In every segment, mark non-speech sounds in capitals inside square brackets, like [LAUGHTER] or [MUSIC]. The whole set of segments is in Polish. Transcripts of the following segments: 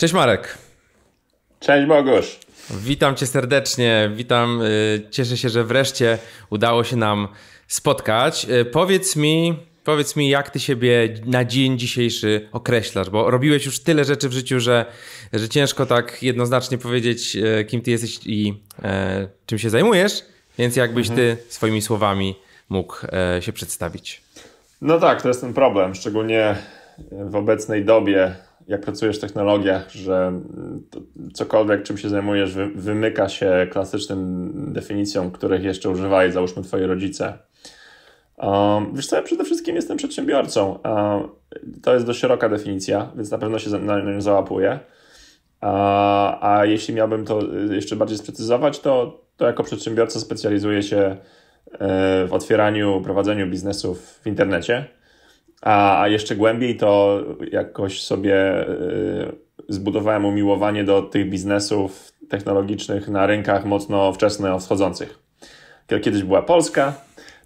Cześć Marek. Cześć Bogusz. Witam cię serdecznie, witam. Y, cieszę się, że wreszcie udało się nam spotkać. Y, powiedz mi, powiedz mi, jak ty siebie na dzień dzisiejszy określasz, bo robiłeś już tyle rzeczy w życiu, że, że ciężko tak jednoznacznie powiedzieć, y, kim ty jesteś i e, czym się zajmujesz, więc jakbyś mhm. ty swoimi słowami mógł e, się przedstawić. No tak, to jest ten problem, szczególnie w obecnej dobie jak pracujesz w technologiach, że mm, cokolwiek, czym się zajmujesz, wy, wymyka się klasycznym definicjom, których jeszcze używali, załóżmy twoi rodzice. Um, wiesz co, ja przede wszystkim jestem przedsiębiorcą. Um, to jest dość szeroka definicja, więc na pewno się na, nią załapuję. A, a jeśli miałbym to y, jeszcze bardziej sprecyzować, to, to jako przedsiębiorca specjalizuję się y, w otwieraniu, prowadzeniu biznesów w internecie a, a jeszcze głębiej to jakoś sobie y, zbudowałem umiłowanie do tych biznesów technologicznych na rynkach mocno wczesno wschodzących. Kiedyś była Polska,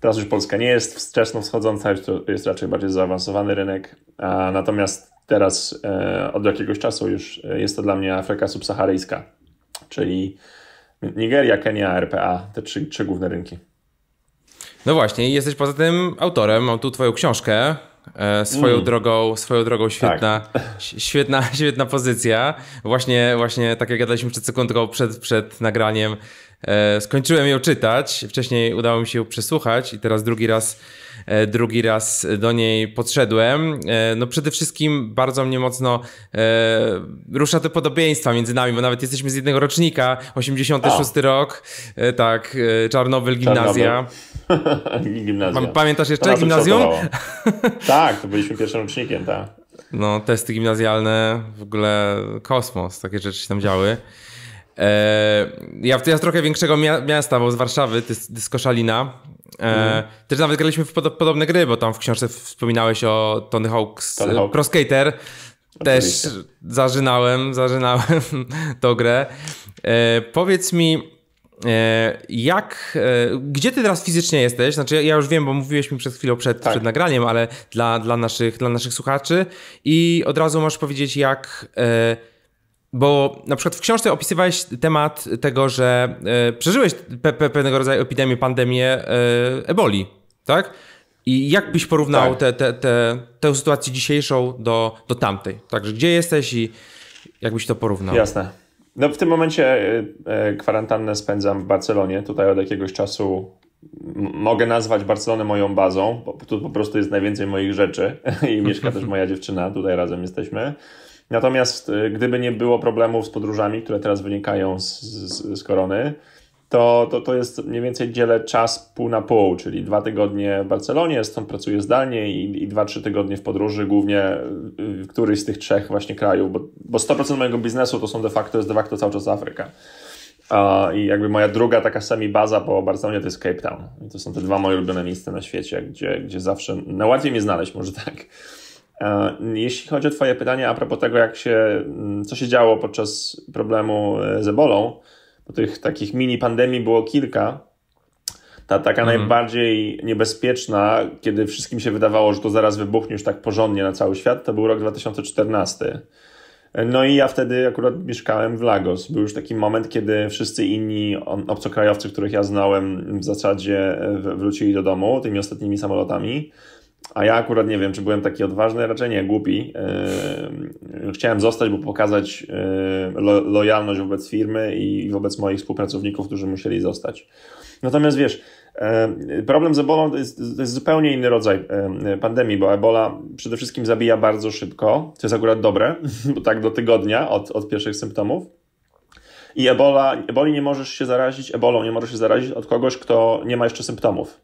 teraz już Polska nie jest wczesno wschodząca, jest raczej bardziej zaawansowany rynek. A natomiast teraz y, od jakiegoś czasu już jest to dla mnie Afryka subsaharyjska, czyli Nigeria, Kenia, RPA, te trzy, trzy główne rynki. No właśnie, jesteś poza tym autorem, mam tu twoją książkę, E, swoją mm. drogą, swoją drogą świetna, tak. świetna, [LAUGHS] świetna pozycja. Właśnie, właśnie tak jak gadaliśmy przed sekundką, przed, przed nagraniem, e, skończyłem ją czytać. Wcześniej udało mi się ją przesłuchać i teraz drugi raz e, drugi raz do niej podszedłem. No przede wszystkim bardzo mnie mocno e, rusza te podobieństwa między nami, bo nawet jesteśmy z jednego rocznika, 86 A. rok, e, tak, Czarnobyl, gimnazja. Czarnobyl. [LAUGHS] gimnazjum. Pamiętasz jeszcze to gimnazjum? [LAUGHS] tak, to byliśmy pierwszym rocznikiem, tak. No, testy gimnazjalne, w ogóle kosmos, takie rzeczy się tam działy. E, ja, ja z trochę większego miasta, bo z Warszawy, ty, ty z Koszalina. E, mm. Też nawet graliśmy w pod podobne gry, bo tam w książce wspominałeś o Tony Hawk's Tony Hawk. Pro Skater. Oczywiście. Też zażynałem, zażynałem [LAUGHS] tą grę. E, powiedz mi, E, jak, e, gdzie ty teraz fizycznie jesteś? Znaczy, ja już wiem, bo mówiłeś mi przed chwilą przed, tak. przed nagraniem, ale dla, dla, naszych, dla naszych słuchaczy. I od razu możesz powiedzieć, jak. E, bo na przykład w książce opisywałeś temat tego, że przeżyłeś pe pe pewnego rodzaju epidemię, pandemię eboli, tak? I jak byś porównał tak. tę te, te, te, sytuację dzisiejszą do, do tamtej? Także gdzie jesteś i jak byś to porównał? Jasne. No w tym momencie e, e, kwarantannę spędzam w Barcelonie. Tutaj od jakiegoś czasu mogę nazwać Barcelonę moją bazą. Tu po prostu jest najwięcej moich rzeczy [LAUGHS] i mieszka też moja dziewczyna. Tutaj razem jesteśmy. Natomiast e, gdyby nie było problemów z podróżami, które teraz wynikają z, z, z korony, to, to, to jest mniej więcej dzielę czas pół na pół, czyli dwa tygodnie w Barcelonie, stąd pracuję zdalnie i, i dwa, trzy tygodnie w podróży, głównie w któryś z tych trzech właśnie krajów, bo, bo 100% mojego biznesu to są de facto, jest de facto cały czas Afryka. Uh, I jakby moja druga taka semi-baza po Barcelonie to jest Cape Town. I to są te dwa moje ulubione miejsca na świecie, gdzie, gdzie zawsze najłatwiej mnie znaleźć, może tak. jeśli chodzi o Twoje pytanie a propos tego, jak się, co się działo podczas problemu z ebolą, bo tych takich mini pandemii było kilka. Ta taka mhm. najbardziej niebezpieczna, kiedy wszystkim się wydawało, że to zaraz wybuchnie już tak porządnie na cały świat, to był rok 2014. No i ja wtedy akurat mieszkałem w Lagos. Był już taki moment, kiedy wszyscy inni obcokrajowcy, których ja znałem, w zasadzie e, wrócili do domu tymi ostatnimi samolotami. A ja akurat nie wiem, czy byłem taki odważny, raczej nie, głupi. Yy, chciałem zostać, bo pokazać yy, lojalność wobec firmy i wobec moich współpracowników, którzy musieli zostać. Natomiast wiesz, yy, problem z ebolą to jest, to jest zupełnie inny rodzaj pandemii, bo ebola przede wszystkim zabija bardzo szybko, co jest akurat dobre, [LAUGHS] bo tak do tygodnia od, od pierwszych symptomów. I ebola, eboli nie możesz się zarazić, ebolą nie możesz się zarazić od kogoś, kto nie ma jeszcze symptomów.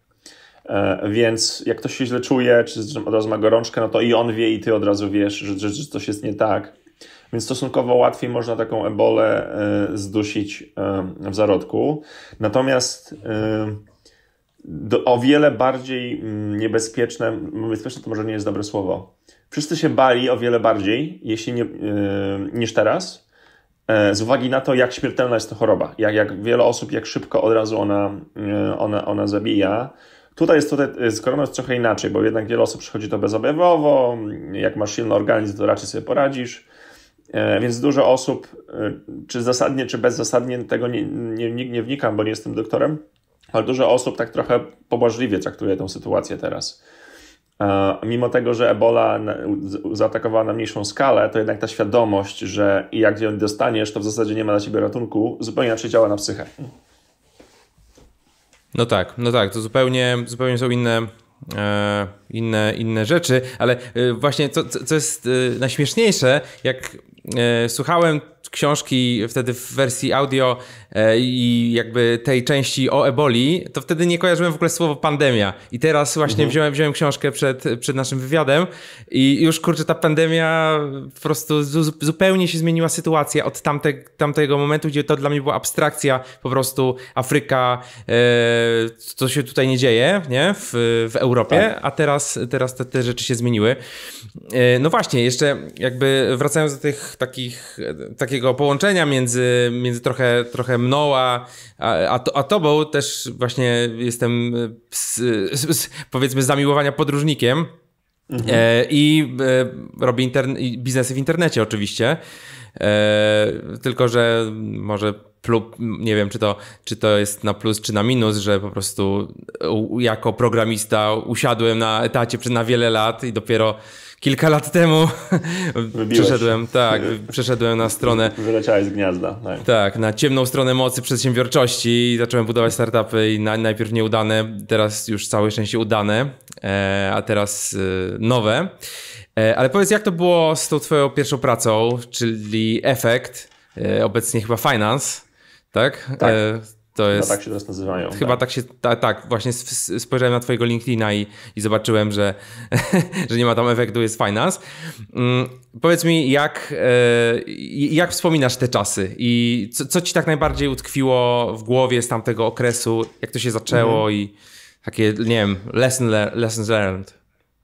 E, więc jak ktoś się źle czuje, czy od razu ma gorączkę, no to i on wie, i ty od razu wiesz, że, że, że coś jest nie tak. Więc stosunkowo łatwiej można taką ebolę e, zdusić e, w zarodku. Natomiast o wiele bardziej mm, niebezpieczne, no niebezpieczne to może nie jest dobre słowo. Wszyscy się bali o wiele bardziej jeśli nie, niż teraz, z uwagi na to, jak śmiertelna jest to choroba. Jak, jak wiele osób, jak szybko od razu ona, ona, ona zabija. Tutaj jest tutaj z y, koroną jest trochę inaczej, bo jednak wiele osób przychodzi to bezobjawowo, mm, jak masz silny organizm, to raczej sobie poradzisz. E, więc dużo osób, y, czy zasadnie, czy bezzasadnie, tego nie, nie, nie wnikam, bo nie jestem doktorem, ale dużo osób tak trochę pobłażliwie traktuje tę sytuację teraz. E, mimo tego, że ebola zaatakowała na mniejszą skalę, to jednak ta świadomość, że jak ją dostaniesz, to w zasadzie nie ma dla ciebie ratunku, zupełnie inaczej działa na psychę. No tak, no tak, to zupełnie, zupełnie są inne e, inne, inne rzeczy, ale y, właśnie co, co jest y, najśmieszniejsze, jak y, słuchałem książki wtedy w wersji audio e, i jakby tej części o eboli, to wtedy nie kojarzyłem w ogóle słowo pandemia. I teraz właśnie mhm. wziąłem, wziąłem książkę przed, przed naszym wywiadem i już kurczę, ta pandemia po prostu zupełnie się zmieniła sytuacja od tamte, tamtego momentu, gdzie to dla mnie była abstrakcja, po prostu Afryka, e, co się tutaj nie dzieje, nie? W, w Europie, tak. a teraz teraz, teraz te, te rzeczy się zmieniły. E, no właśnie, jeszcze jakby wracając do tych takich, takiego połączenia między, między trochę, trochę mną a, a, to, a tobą, też właśnie jestem z, z, powiedzmy zamiłowania podróżnikiem. Mhm. E, I e, robię interne- biznesy w internecie oczywiście. E, tylko, że może Plub, nie wiem, czy to, czy to jest na plus, czy na minus, że po prostu jako programista usiadłem na etacie przez na wiele lat i dopiero kilka lat temu [LAUGHS] przeszedłem, tak, przeszedłem na stronę. Wyleciałeś z gniazda. Tak. tak. na ciemną stronę mocy przedsiębiorczości i zacząłem budować startupy i na, najpierw nieudane, teraz już całe szczęście udane, e, a teraz e, nowe. E, ale powiedz, jak to było z tą twoją pierwszą pracą, czyli efekt, obecnie chyba finance. Tak? tak. E, to jest, chyba tak się teraz nazywają. Chyba tak, tak się, ta, tak, właśnie spojrzałem na twojego LinkedIna i, i zobaczyłem, że, [LAUGHS] że nie ma tam efektu, jest finance. Mm, powiedz mi, jak, e, jak wspominasz te czasy i co, co ci tak najbardziej utkwiło w głowie z tamtego okresu, jak to się zaczęło mhm. i takie, nie wiem, lesson le lessons learned? To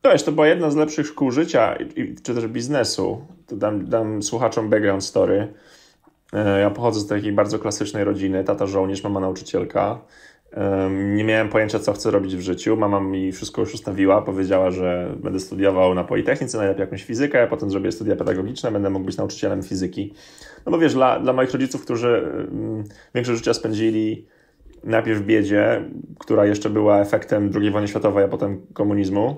no jest, to była jedna z lepszych szkół życia, czy też biznesu. To dam, dam słuchaczom background story. E, ja pochodzę z takiej bardzo klasycznej rodziny. Tata żołnierz, mama nauczycielka. E, nie miałem pojęcia, co chcę robić w życiu. Mama mi wszystko już ustawiła. Powiedziała, że będę studiował na Politechnice, najlepiej jakąś fizykę, a potem zrobię studia pedagogiczne, będę mógł być nauczycielem fizyki. No bo wiesz, dla, dla moich rodziców, którzy mm, większość życia spędzili najpierw w biedzie, która jeszcze była efektem II wojny światowej, a potem komunizmu.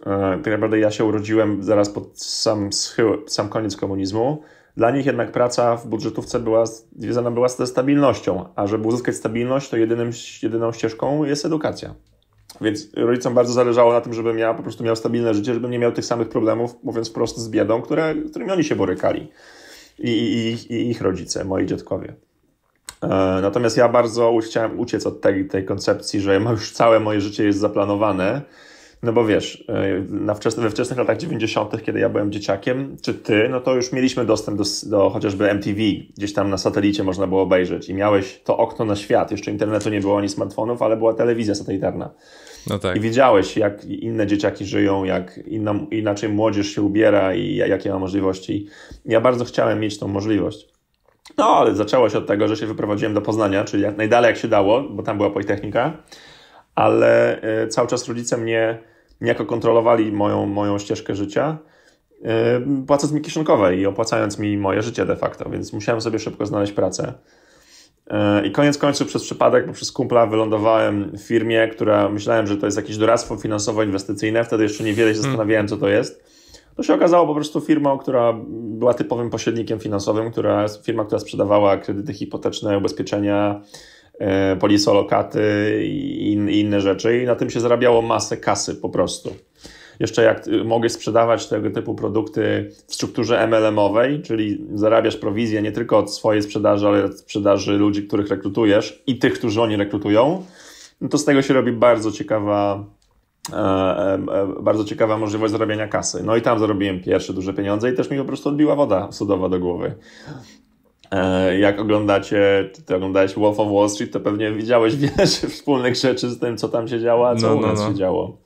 E, tak naprawdę ja się urodziłem zaraz pod sam, schył, sam koniec komunizmu dla nich jednak praca w budżetówce była związana była ze stabilnością, a żeby uzyskać stabilność, to jedynym, jedyną ścieżką jest edukacja. Więc rodzicom bardzo zależało na tym, żebym ja po prostu miał stabilne życie, żebym nie miał tych samych problemów, mówiąc prosto, z biedą, które, którymi oni się borykali. I, i, i ich rodzice, moi dziadkowie. E, natomiast ja bardzo chciałem uciec od tej, tej koncepcji, że już całe moje życie jest zaplanowane no bo wiesz, e, na wczesne, we wczesnych latach 90., kiedy ja byłem dzieciakiem, czy ty, no to już mieliśmy dostęp do, do chociażby MTV, gdzieś tam na satelicie można było obejrzeć i miałeś to okno na świat. Jeszcze internetu nie było ani smartfonów, ale była telewizja satelitarna. No tak. I widziałeś, jak inne dzieciaki żyją, jak inna, inaczej młodzież się ubiera i jakie ma możliwości. Ja bardzo chciałem mieć tą możliwość. No, ale zaczęło się od tego, że się wyprowadziłem do Poznania, czyli jak najdalej jak się dało, bo tam była Politechnika, ale e, cały czas rodzice mnie niejako kontrolowali moją, moją ścieżkę życia, yy, płacąc mi kieszonkowe i opłacając mi moje życie de facto, więc musiałem sobie szybko znaleźć pracę. Yy, I koniec końców przez przypadek, bo przez kumpla wylądowałem w firmie, która myślałem, że to jest jakieś doradztwo finansowo-inwestycyjne. Wtedy jeszcze niewiele się hmm. zastanawiałem, co to jest. To się okazało po prostu firmą, która była typowym pośrednikiem finansowym, która, firma, która sprzedawała kredyty hipoteczne, ubezpieczenia, E, polisolokaty i inne rzeczy i na tym się zarabiało masę kasy po prostu. Jeszcze jak y, mogę sprzedawać tego typu produkty w strukturze MLM-owej, czyli zarabiasz prowizję nie tylko od swojej sprzedaży, ale od sprzedaży ludzi, których rekrutujesz i tych, którzy oni rekrutują, no to z tego się robi bardzo ciekawa e, e, bardzo ciekawa możliwość zarabiania kasy. No i tam zarobiłem pierwsze duże pieniądze i też mi po prostu odbiła woda sodowa do głowy. E, jak oglądacie, ty oglądałeś Wolf of Wall Street, to pewnie widziałeś wiele [LAUGHS] wspólnych rzeczy z tym, co tam się działo, a co no, u no, nas no, no. się działo.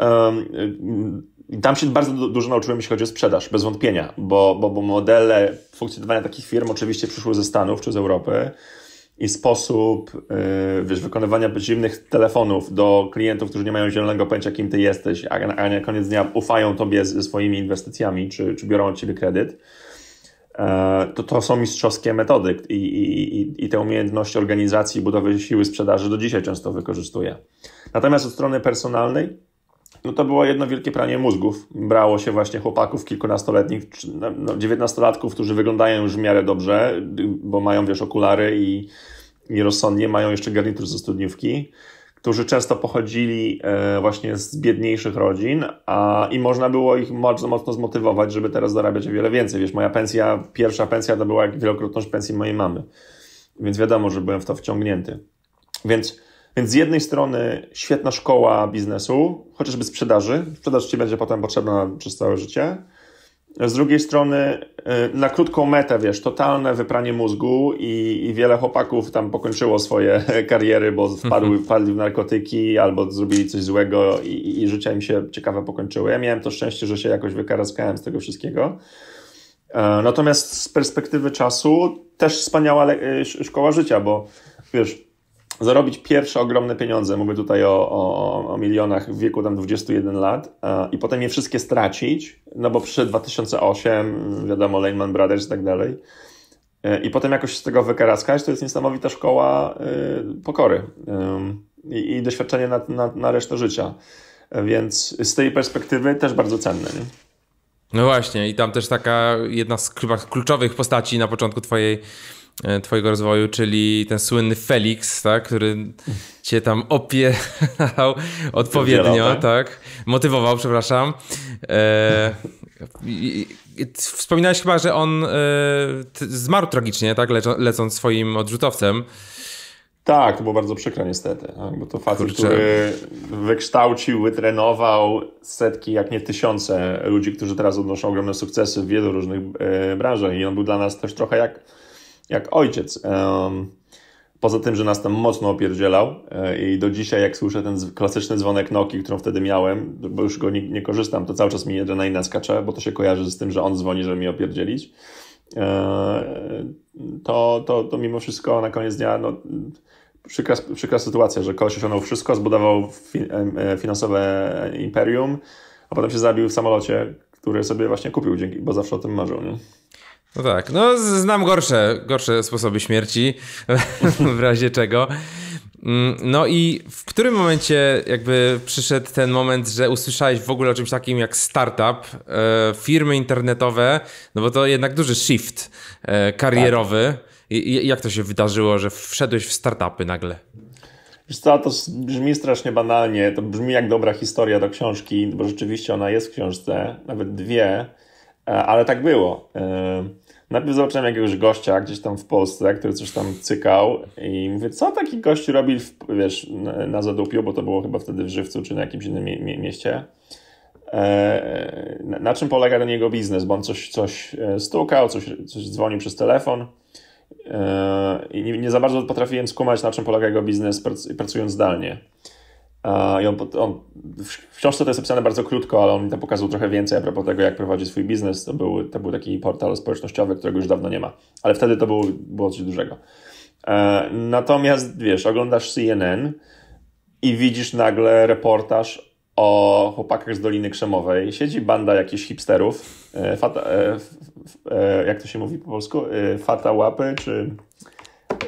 Y, y, tam się bardzo dużo nauczyłem, jeśli chodzi o sprzedaż, bez wątpienia, bo, bo, bo modele funkcjonowania takich firm oczywiście przyszły ze Stanów czy z Europy i sposób y, wiesz, wykonywania zimnych telefonów do klientów, którzy nie mają zielonego pojęcia, kim ty jesteś, a, a na koniec dnia ufają tobie ze swoimi inwestycjami czy, czy biorą od ciebie kredyt E, to to są mistrzowskie metody i, i, i te umiejętności organizacji budowy siły sprzedaży do dzisiaj często wykorzystuje. Natomiast od strony personalnej, no to było jedno wielkie pranie mózgów. Brało się właśnie chłopaków kilkunastoletnich, no, no, dziewiętnastolatków, którzy wyglądają już w miarę dobrze, bo mają, wiesz, okulary i, i rozsądnie, mają jeszcze garnitur ze studniówki którzy często pochodzili e, właśnie z biedniejszych rodzin a, i można było ich bardzo mocno zmotywować, żeby teraz zarabiać o wiele więcej. Wiesz, moja pensja, pierwsza pensja to była jak wielokrotność pensji mojej mamy, więc wiadomo, że byłem w to wciągnięty. Więc, więc z jednej strony świetna szkoła biznesu, chociażby sprzedaży, sprzedaż Ci będzie potem potrzebna przez całe życie, z drugiej strony, y, na krótką metę, wiesz, totalne wypranie mózgu i, i wiele chłopaków tam pokończyło swoje [LAUGHS] kariery, bo wpadły, wpadli mhm. w narkotyki albo zrobili coś złego i, i życia im się ciekawe pokończyły. Ja miałem to szczęście, że się jakoś wykaraskałem z tego wszystkiego. E, natomiast z perspektywy czasu też wspaniała e, szkoła życia, bo wiesz, zarobić pierwsze ogromne pieniądze, mówię tutaj o, o, o milionach w wieku tam 21 lat e, i potem je wszystkie stracić, no bo przy 2008, wiadomo, Lehman Brothers i tak dalej e, i potem jakoś z tego wykaraskać, to jest niesamowita szkoła e, pokory i, i doświadczenie na, na, na resztę życia. Więc z tej perspektywy też bardzo cenne. Nie? No właśnie, i tam też taka jedna z kluczowych postaci na początku twojej E, twojego rozwoju, czyli ten słynny Felix, tak, który cię tam opierał [LAUGHS] odpowiednio, Wydzielał, tak? tak? motywował, przepraszam. E, wspominałeś chyba, że on e, zmarł tragicznie, tak, lecąc swoim odrzutowcem. Tak, to było bardzo przykre niestety, tak, bo to facet, Kurczę. który wykształcił, wytrenował setki, jak nie tysiące ludzi, którzy teraz odnoszą ogromne sukcesy w wielu różnych e, branżach i on był dla nas też trochę jak jak ojciec. Poza tym, że nas tam mocno opierdzielał e, i do dzisiaj, jak słyszę ten klasyczny dzwonek Noki, którą wtedy miałem, bo już go nie, nie korzystam, to cały czas mi jedna inna skacze, bo to się kojarzy z tym, że on dzwoni, żeby mi opierdzielić. E, to, to, to mimo wszystko na koniec dnia no, przykra, przykra sytuacja, że koleś osiągnął wszystko, zbudował fi, e, finansowe imperium, a potem się zabił w samolocie, który sobie właśnie kupił, dzięki, bo zawsze o tym marzył. Nie? No tak, no znam gorsze, gorsze sposoby śmierci, [LAUGHS] w razie czego. Mm, no i w którym momencie jakby przyszedł ten moment, że usłyszałeś w ogóle o czymś takim jak startup, e, firmy internetowe, no bo to jednak duży shift e, karierowy. I, jak to się wydarzyło, że wszedłeś w startupy nagle? Wiesz co, to brzmi strasznie banalnie, to brzmi jak dobra historia do książki, bo rzeczywiście ona jest w książce, nawet dwie, E, ale tak było. E, najpierw zobaczyłem jakiegoś gościa gdzieś tam w Polsce, który coś tam cykał i mówię, co taki gość robi w, wiesz, na Zadupiu, bo to było chyba wtedy w Żywcu czy na jakimś innym mie mie mieście. E, na, czym polega ten jego biznes? Bo on coś, coś stukał, coś, coś dzwonił przez telefon i nie, nie za bardzo potrafiłem skumać, na czym polega jego biznes pracując zdalnie. I on, on, w książce to jest opisane bardzo krótko, ale on mi tam pokazał trochę więcej a propos tego, jak prowadzi swój biznes. To był, to był taki portal społecznościowy, którego już dawno nie ma, ale wtedy to był, było coś dużego. E, natomiast wiesz, oglądasz CNN i widzisz nagle reportaż o chłopakach z Doliny Krzemowej. Siedzi banda jakichś hipsterów, e, fata, e, jak to się mówi po polsku? Fata łapy, czy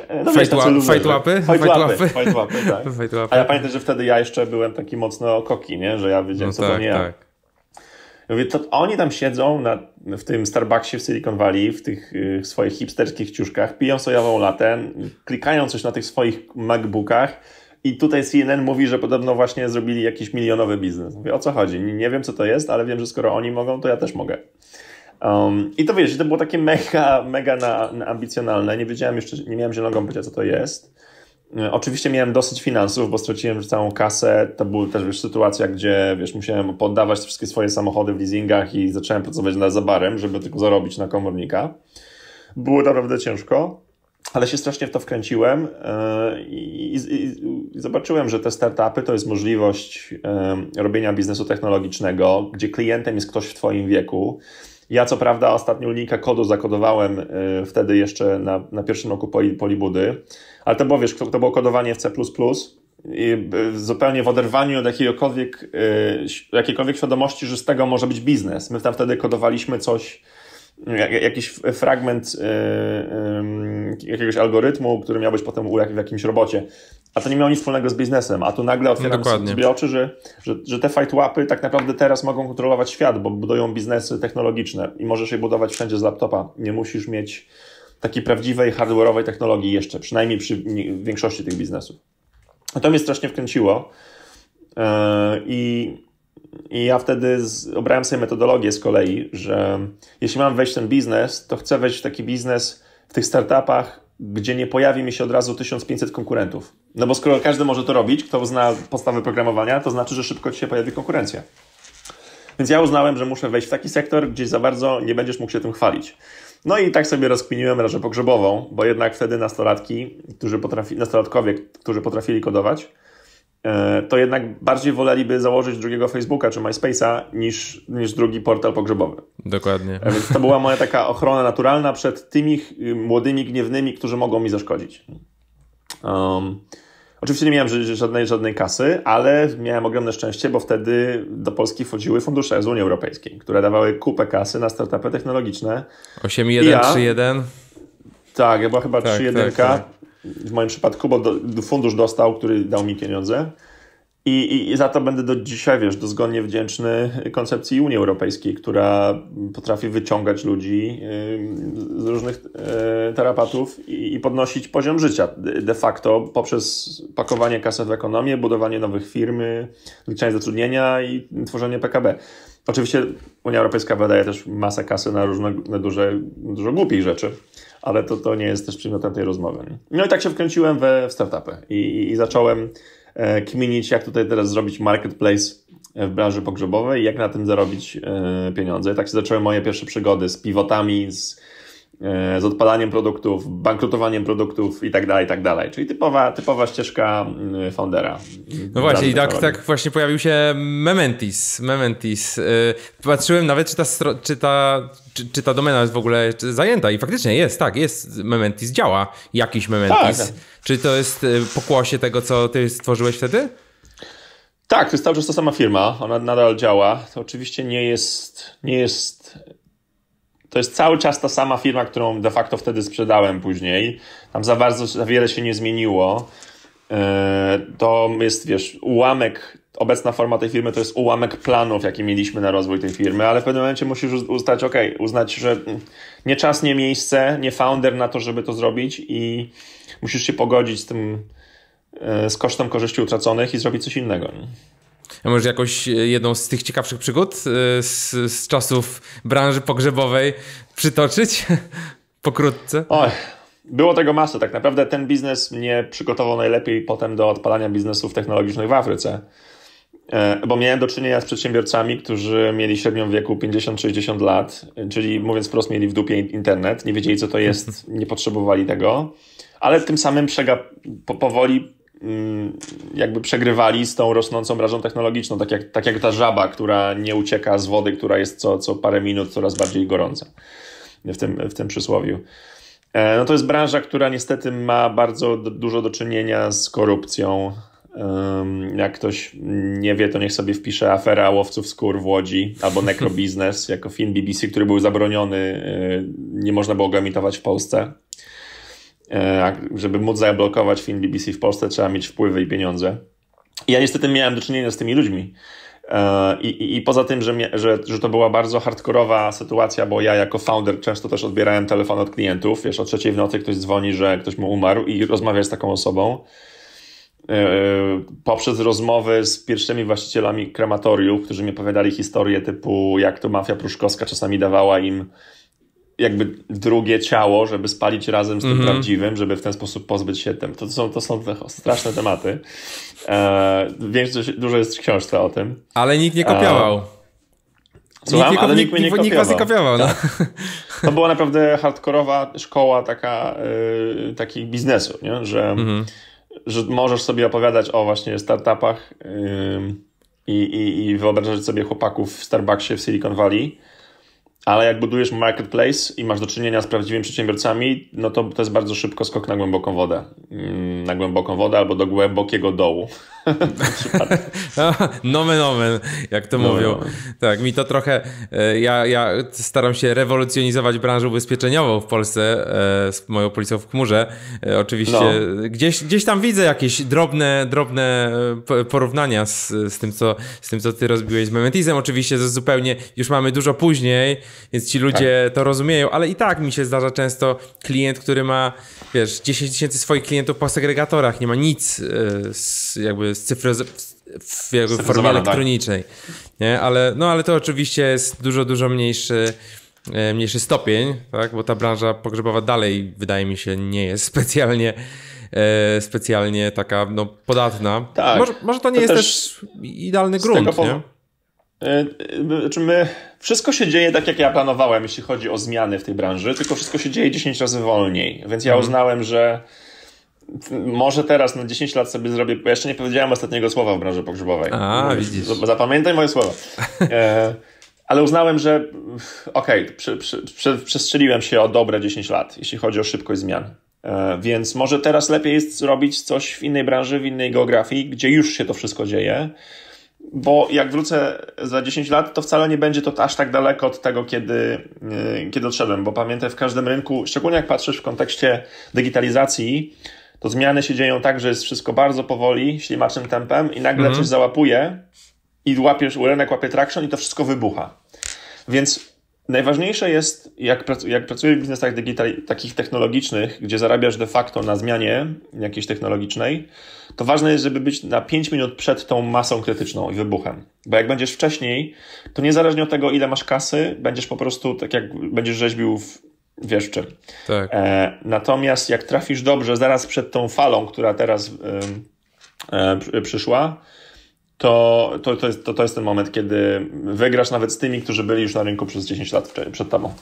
E, no fight, wiesz, fight łapy? Fight, fight łapy, fight łapy, tak. [LAUGHS] fight łapy. A ja pamiętam, że wtedy ja jeszcze byłem taki mocno koki, nie? że ja wiedziałem, no co tak, to nie tak. ja. mówię, to oni tam siedzą na, w tym Starbucksie w Silicon Valley, w tych y, swoich hipsterskich ciuszkach, piją sojową latę, klikają coś na tych swoich MacBookach i tutaj CNN mówi, że podobno właśnie zrobili jakiś milionowy biznes. Mówię, o co chodzi? nie wiem, co to jest, ale wiem, że skoro oni mogą, to ja też mogę. Um, I to wiesz, to było takie mega, mega na, na ambicjonalne. Nie wiedziałem jeszcze, nie miałem zielonego pojęcia, co to jest. E, oczywiście miałem dosyć finansów, bo straciłem całą kasę. To była też wiesz, sytuacja, gdzie wiesz, musiałem poddawać wszystkie swoje samochody w leasingach i zacząłem pracować na zabarem, żeby tylko zarobić na komornika. Było naprawdę ciężko, ale się strasznie w to wkręciłem e, i, i, i zobaczyłem, że te startupy to jest możliwość e, robienia biznesu technologicznego, gdzie klientem jest ktoś w Twoim wieku ja co prawda ostatnią linka kodu zakodowałem y, wtedy jeszcze na, na pierwszym roku poli, polibudy, ale to było, wiesz, to, to było kodowanie w C++, i y, zupełnie w oderwaniu od jakiejkolwiek, y, jakiejkolwiek świadomości, że z tego może być biznes. My tam wtedy kodowaliśmy coś, jakiś fragment y, y, y, jakiegoś algorytmu, który miał być potem w jakimś robocie. A to nie miało nic wspólnego z biznesem. A tu nagle otwieram no, sobie oczy, że, że, że te fajtłapy tak naprawdę teraz mogą kontrolować świat, bo budują biznesy technologiczne i możesz je budować wszędzie z laptopa. Nie musisz mieć takiej prawdziwej, hardware'owej technologii jeszcze, przynajmniej przy większości tych biznesów. A to mnie strasznie wkręciło. I i ja wtedy z, obrałem sobie metodologię z kolei, że jeśli mam wejść w ten biznes, to chcę wejść w taki biznes w tych startupach, gdzie nie pojawi mi się od razu 1500 konkurentów. No bo skoro każdy może to robić, kto zna podstawy programowania, to znaczy, że szybko ci się pojawi konkurencja. Więc ja uznałem, że muszę wejść w taki sektor, gdzie za bardzo nie będziesz mógł się tym chwalić. No i tak sobie rozkminiłem rażę pogrzebową, bo jednak wtedy nastolatki, którzy potrafi, nastolatkowie, którzy potrafili kodować, E, to jednak bardziej woleliby założyć drugiego Facebooka czy MySpace'a niż, niż drugi portal pogrzebowy. Dokładnie. E, więc to była moja taka ochrona naturalna przed tymi y, młodymi, gniewnymi, którzy mogą mi zaszkodzić. Um, oczywiście nie miałem żadnej, żadnej kasy, ale miałem ogromne szczęście, bo wtedy do Polski wchodziły fundusze z Unii Europejskiej, które dawały kupę kasy na startupy technologiczne. 8131? Ja, tak, ja była chyba tak, 31. Tak, tak w moim przypadku, bo do, fundusz dostał, który dał mi pieniądze. I, I, za to będę do dzisiaj, wiesz, dozgonnie wdzięczny koncepcji Unii Europejskiej, która potrafi wyciągać ludzi y, z różnych y, tarapatów i, podnosić poziom życia de facto poprzez pakowanie kasy w ekonomię, budowanie nowych firm, zwiększanie zatrudnienia i tworzenie PKB. Oczywiście Unia Europejska wydaje też masę kasy na różne na duże, dużo głupich rzeczy ale to, to nie jest też przedmiotem tej rozmowy. No i tak się wkręciłem we, w startupy i, i, i zacząłem e, kminić, jak tutaj teraz zrobić marketplace e, w branży pogrzebowej i jak na tym zarobić e, pieniądze. I tak się zaczęły moje pierwsze przygody z pivotami, z E, z odpalaniem produktów, bankrutowaniem produktów i tak dalej, i tak dalej. Czyli typowa, typowa ścieżka mm, foundera. No właśnie, i tak, tak właśnie pojawił się Mementis. Mementis. E, patrzyłem nawet, czy ta, czy ta, czy, czy ta domena jest w ogóle zajęta i faktycznie jest, tak, jest Mementis, działa jakiś Mementis. Tak. tak. Czy to jest e, pokłosie tego, co ty stworzyłeś wtedy? Tak, to jest cały czas ta sama firma, ona nadal działa. To oczywiście nie jest, nie jest to jest cały czas ta sama firma, którą de facto wtedy sprzedałem później. Tam za bardzo, za wiele się nie zmieniło. E, to jest, wiesz, ułamek, obecna forma tej firmy to jest ułamek planów, jakie mieliśmy na rozwój tej firmy, ale w pewnym momencie musisz uznać, ok, uznać, że nie czas, nie miejsce, nie founder na to, żeby to zrobić i musisz się pogodzić z tym, e, z kosztem korzyści utraconych i zrobić coś innego. Nie? może jakąś e, jedną z tych ciekawszych przygód e, z, z czasów branży pogrzebowej przytoczyć [LAUGHS] pokrótce? Oj, było tego masę. Tak naprawdę ten biznes mnie przygotował najlepiej potem do odpalania biznesów technologicznych w Afryce. E, bo miałem do czynienia z przedsiębiorcami, którzy mieli średnią wieku 50-60 lat, czyli mówiąc wprost, mieli w dupie internet, nie wiedzieli co to jest, mhm. nie potrzebowali tego, ale tym samym przegap- powoli Y, jakby przegrywali z tą rosnącą branżą technologiczną, tak jak, tak jak ta żaba, która nie ucieka z wody, która jest co, co parę minut coraz bardziej gorąca w tym, w tym przysłowiu. E, no to jest branża, która niestety ma bardzo dużo do czynienia z korupcją. Jak ktoś nie wie, to niech sobie wpisze afera łowców skór w Łodzi albo [LAUGHS] Necrobiznes jako film BBC, który był zabroniony, y, nie można było go emitować w Polsce. E, żeby móc zablokować film BBC w Polsce, trzeba mieć wpływy i pieniądze. ja niestety miałem do czynienia z tymi ludźmi. E, I, i, I, poza tym, że, że, że to była bardzo hardkorowa sytuacja, bo ja jako founder często też odbierałem telefon od klientów. Wiesz, o trzeciej w nocy ktoś dzwoni, że ktoś mu umarł i rozmawiasz z taką osobą. E, poprzez rozmowy z pierwszymi właścicielami krematoriów, którzy mi opowiadali historie typu, jak to mafia pruszkowska czasami dawała im jakby drugie ciało, żeby spalić razem z tym mm -hmm. prawdziwym, żeby w ten sposób pozbyć się tym. To są, to są te straszne tematy. E, dużo jest książce o tym. Ale nikt nie e, kopiował. E, Słucham, nikt, ale nikt, nikt mnie nie kopiował. Nikt was nie kopiował. No. Tak. To była naprawdę hardkorowa szkoła taka, yy, takich nie? Że, mm -hmm. że możesz sobie opowiadać o właśnie startupach yy, i, i wyobrażać sobie chłopaków w Starbucksie w Silicon Valley, ale jak budujesz marketplace i masz do czynienia z prawdziwymi przedsiębiorcami, no to to jest bardzo szybko skok na głęboką wodę. Mm, na głęboką wodę albo do głębokiego dołu. No, nomen men, jak to nomen, mówią. Tak, mi to trochę... E, ja, ja staram się rewolucjonizować branżę ubezpieczeniową w Polsce e, z moją policją w chmurze. E, oczywiście no. gdzieś, gdzieś tam widzę jakieś drobne, drobne porównania z, z, tym, co, z tym, co ty rozbiłeś z Mementizem. Oczywiście zupełnie już mamy dużo później, więc ci ludzie tak. to rozumieją, ale i tak mi się zdarza często klient, który ma, wiesz, 10 tysięcy swoich klientów po segregatorach, nie ma nic jakby cyfryz- w, w formie tak. elektronicznej. Tak. Nie? Ale, no, ale to oczywiście jest dużo, dużo mniejszy e, mniejszy stopień, tak? bo ta branża pogrzebowa dalej, wydaje mi się, nie jest [LAUGHS] specjalnie, e, specjalnie taka no, podatna. Tak. Może, może to nie to jest też, też idealny grunt, po... nie? E, e, znaczy my, wszystko się dzieje tak, jak ja planowałem, jeśli chodzi o zmiany w tej branży, tylko wszystko się dzieje 10 razy wolniej, więc ja mhm. uznałem, że może teraz na 10 lat sobie zrobię, bo jeszcze nie powiedziałem ostatniego słowa w branży pogrzebowej. A, widzisz. Zapamiętaj moje słowa. [LAUGHS] E, ale uznałem, że okej, okay, przy, przy, przy, przestrzeliłem się o dobre 10 lat, jeśli chodzi o szybkość zmian. E, więc może teraz lepiej jest zrobić coś w innej branży, w innej geografii, gdzie już się to wszystko dzieje bo jak wrócę za 10 lat, to wcale nie będzie to aż tak daleko od tego, kiedy, e, kiedy odszedłem, bo pamiętam w każdym rynku, szczególnie jak patrzysz w kontekście digitalizacji, to zmiany się dzieją tak, że jest wszystko bardzo powoli, ślimacznym tempem i nagle mhm. coś załapuje i łapiesz, rynek łapie traction i to wszystko wybucha. Więc najważniejsze jest, jak, prac, jak w biznesach digital, takich technologicznych, gdzie zarabiasz de facto na zmianie jakiejś technologicznej, to ważne jest, żeby być na 5 minut przed tą masą krytyczną i wybuchem. Bo jak będziesz wcześniej, to niezależnie od tego, ile masz kasy, będziesz po prostu, tak jak będziesz rzeźbił w wiesz czym. Tak. E, natomiast jak trafisz dobrze zaraz przed tą falą, która teraz e, przyszła, to, to, to, jest, to, to jest ten moment, kiedy wygrasz nawet z tymi, którzy byli już na rynku przez 10 lat przed tobą.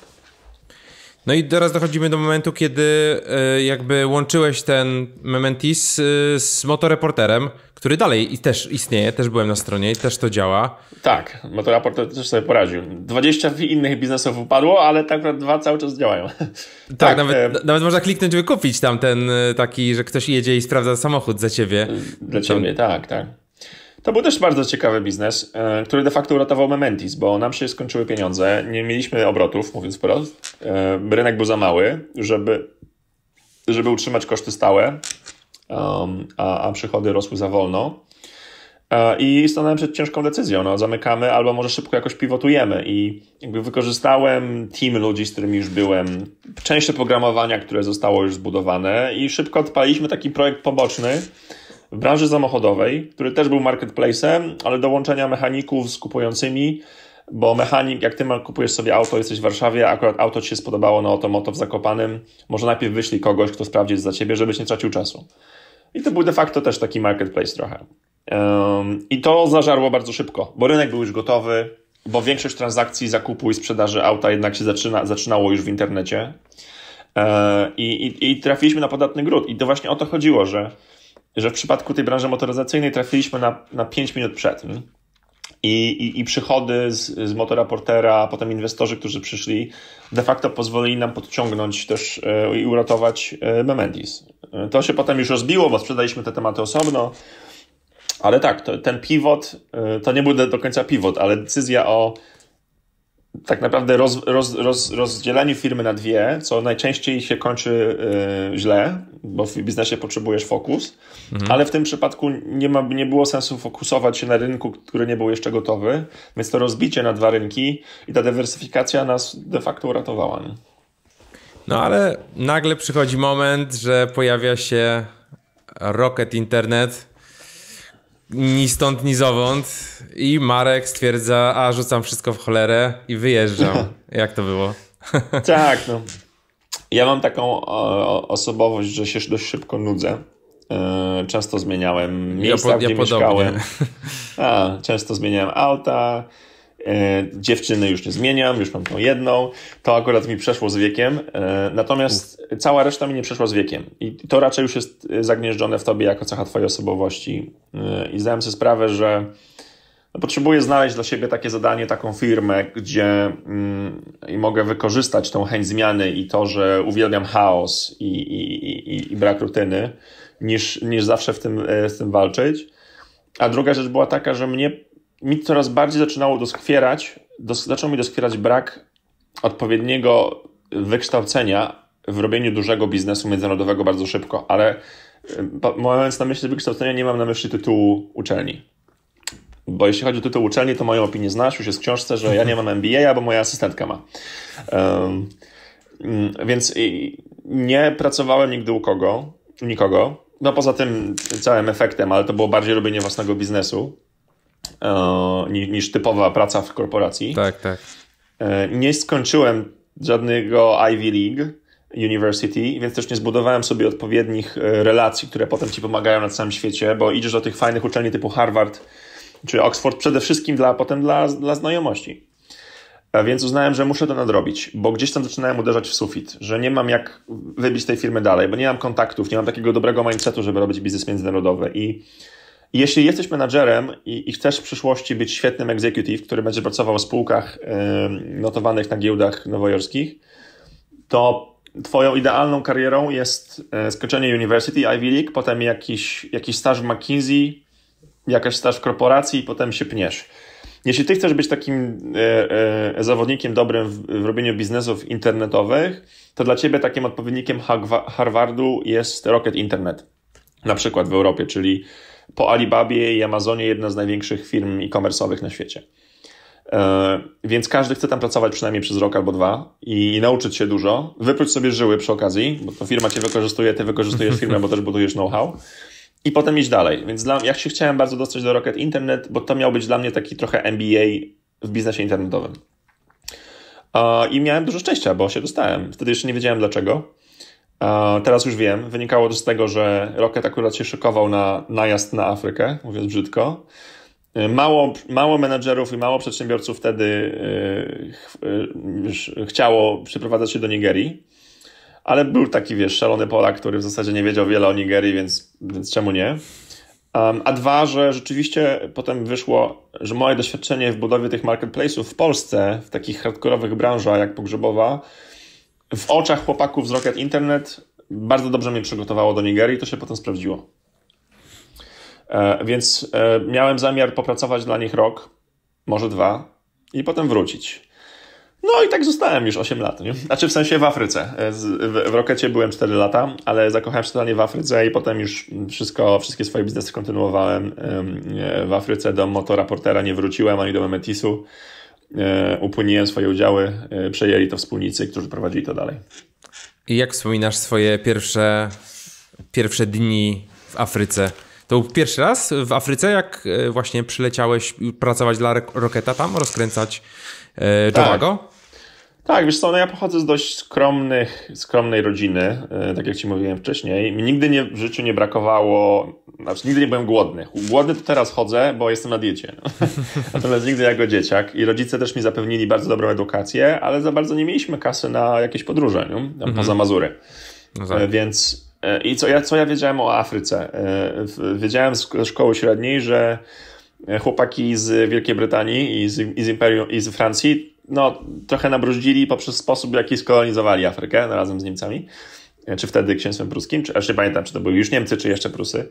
No i teraz dochodzimy do momentu, kiedy e, jakby łączyłeś ten Mementis e, z motoreporterem, który dalej i też istnieje, też byłem na stronie i też to działa. Tak, motoreporter też sobie poradził. 20 innych biznesów upadło, ale tak naprawdę dwa cały czas działają. [LAUGHS] Tak, tak nawet, e... nawet można kliknąć, wykupić tam ten e, taki, że ktoś jedzie i sprawdza samochód za ciebie. Dla ciebie, tam... tak, tak. To był też bardzo ciekawy biznes, e, który de facto uratował Mementis, bo nam się skończyły pieniądze, nie mieliśmy obrotów, mówiąc wprost. E, rynek był za mały, żeby, żeby utrzymać koszty stałe, um, a, a przychody rosły za wolno. E, I stanąłem przed ciężką decyzją. No, zamykamy albo może szybko jakoś pivotujemy. I jakby wykorzystałem team ludzi, z którymi już byłem, część programowania, które zostało już zbudowane, i szybko odpaliliśmy taki projekt poboczny, w branży samochodowej, który też był marketplacem, ale dołączenia mechaników z kupującymi, bo mechanik, jak ty kupujesz sobie auto, jesteś w Warszawie, akurat auto ci się spodobało na Otomoto w Zakopanym, może najpierw wyślij kogoś, kto sprawdzi za ciebie, żebyś nie tracił czasu. I to był de facto też taki marketplace trochę. I to zażarło bardzo szybko, bo rynek był już gotowy, bo większość transakcji zakupu i sprzedaży auta jednak się zaczyna, zaczynało już w internecie. E, I, i, I trafiliśmy na podatny gród. I to właśnie o to chodziło, że że w przypadku tej branży motoryzacyjnej trafiliśmy na, na 5 minut przed. Mhm. I, i, i przychody z, z portera, a potem inwestorzy, którzy przyszli, de facto pozwolili nam podciągnąć też e, i uratować e, Memendis. E, to się potem już rozbiło, bo sprzedaliśmy te tematy osobno. Ale tak, to, ten pivot to nie był do końca pivot, ale decyzja o tak naprawdę roz, roz, roz, firmy na dwie, co najczęściej się kończy e, źle, bo w biznesie potrzebujesz fokus, mhm. ale w tym przypadku nie, ma, nie było sensu fokusować się na rynku, który nie był jeszcze gotowy, więc to rozbicie na dwa rynki i ta dywersyfikacja nas de facto uratowała. Nie? No ale nagle przychodzi moment, że pojawia się Rocket Internet, ni stąd, ni zowąd. I Marek stwierdza, a rzucam wszystko w cholerę i wyjeżdżam. [LAUGHS] Jak to było? [LAUGHS] tak, no. Ja mam taką osobowość, że się dość szybko nudzę. E, często zmieniałem miejsca, ja po, ja gdzie podobnie. mieszkałem. [LAUGHS] A, często zmieniałem auta, E, dziewczyny już nie zmieniam, już mam tą jedną. To akurat mi przeszło z wiekiem, e, natomiast cała reszta mi nie przeszła z wiekiem. I to raczej już jest e, zagnieżdżone w tobie jako cecha twojej osobowości. I zdałem sobie sprawę, że no, potrzebuję znaleźć dla siebie takie zadanie, taką firmę, gdzie mm, i mogę wykorzystać tą chęć zmiany i to, że uwielbiam chaos i, i, i, i brak rutyny, niż, niż zawsze w tym, z tym walczyć. A druga rzecz była taka, że mnie mi coraz bardziej zaczynało doskwierać, dos, zaczął mi doskwierać brak odpowiedniego wykształcenia w robieniu dużego biznesu międzynarodowego bardzo szybko, ale y, mając na myśli wykształcenia, nie mam na myśli tytułu uczelni. Bo jeśli chodzi o tytuł uczelni, to moją opinię znasz, już jest w książce, że ja nie mam MBA, bo moja asystentka ma. Um, więc nie pracowałem nigdy u kogo, nikogo. No poza tym całym efektem, ale to było bardziej robienie własnego biznesu E, niż, niż typowa praca w korporacji. Tak, tak. E, nie skończyłem żadnego Ivy League University, więc też nie zbudowałem sobie odpowiednich e, relacji, które potem ci pomagają na całym świecie, bo idziesz do tych fajnych uczelni typu Harvard czy Oxford przede wszystkim dla, potem dla, dla znajomości. Więc uznałem, że muszę to nadrobić, bo gdzieś tam zaczynałem uderzać w sufit, że nie mam jak wybić tej firmy dalej, bo nie mam kontaktów, nie mam takiego dobrego mindsetu, żeby robić biznes międzynarodowy i jeśli jesteś menadżerem i, i, chcesz w przyszłości być świetnym executive, który będzie pracował w spółkach notowanych na giełdach nowojorskich, to twoją idealną karierą jest e, skończenie University Ivy League, potem jakiś, jakiś staż w McKinsey, jakaś staż w korporacji i potem się pniesz. Jeśli ty chcesz być takim e, e, zawodnikiem dobrym w, w, robieniu biznesów internetowych, to dla ciebie takim odpowiednikiem Harvardu jest Rocket Internet, na przykład w Europie, czyli po Alibabie i Amazonie jedna z największych firm e-commerce'owych na świecie. E, więc każdy chce tam pracować przynajmniej przez rok albo dwa i nauczyć się dużo. Wypróć sobie żyły przy okazji, bo to firma cię wykorzystuje, ty wykorzystujesz [LAUGHS] firmę, bo też budujesz know-how. I potem iść dalej. Więc dla, ja się chciałem bardzo dostać do Rocket Internet, bo to miał być dla mnie taki trochę MBA w biznesie internetowym. E, I miałem dużo szczęścia, bo się dostałem. Wtedy jeszcze nie wiedziałem dlaczego. E, teraz już wiem, wynikało to z tego, że Rocket akurat się szykował na najazd na Afrykę, mówiąc brzydko. E, mało, mało menedżerów i mało przedsiębiorców wtedy e, chciało przeprowadzać się do Nigerii, ale był taki, wiesz, szalony Polak, który w zasadzie nie wiedział wiele o Nigerii, więc, więc czemu nie? a dwa, że rzeczywiście potem wyszło, że moje doświadczenie w budowie tych marketplace'ów w Polsce, w takich hardkorowych branżach jak pogrzebowa, w oczach chłopaków z Rocket Internet bardzo dobrze mnie przygotowało do Nigerii, to się potem sprawdziło. E, więc e, miałem zamiar popracować dla nich rok, może dwa, i potem wrócić. No i tak zostałem już 8 lat. Nie? Znaczy w sensie w Afryce. E, w, w Rokecie byłem 4 lata, ale zakochałem się totalnie w Afryce i potem już wszystko, wszystkie swoje biznesy kontynuowałem w Afryce. Do Motora Portera nie wróciłem, ani do Memetisu. E, upłyniłem swoje udziały, e, przejęli to wspólnicy, którzy prowadzili to dalej. I jak wspominasz swoje pierwsze, pierwsze dni w Afryce? To był pierwszy raz w Afryce, jak e, właśnie przyleciałeś pracować dla Roketa tam, rozkręcać Jowago? Tak. Tak, wiesz co, no ja pochodzę z dość skromnych, skromnej rodziny, e, tak jak ci mówiłem wcześniej. Mi nigdy nie, w życiu nie brakowało, znaczy nigdy nie byłem głodny. Głodny to teraz chodzę, bo jestem na diecie. No. [LAUGHS] Natomiast nigdy jako dzieciak. I rodzice też mi zapewnili bardzo dobrą edukację, ale za bardzo nie mieliśmy kasy na jakieś podróże, nie? Tam mhm. poza Mazury. No e, tak. Więc e, i co ja, co ja wiedziałem o Afryce? Wiedziałem ze szkoły średniej, że chłopaki z Wielkiej Brytanii i z, i z Imperium, i z Francji no, trochę nabrudzili poprzez sposób, w jaki skolonizowali Afrykę no, razem z Niemcami, e, czy wtedy księstwem pruskim, czy, jeszcze pamiętam, czy to były już Niemcy, czy jeszcze Prusy.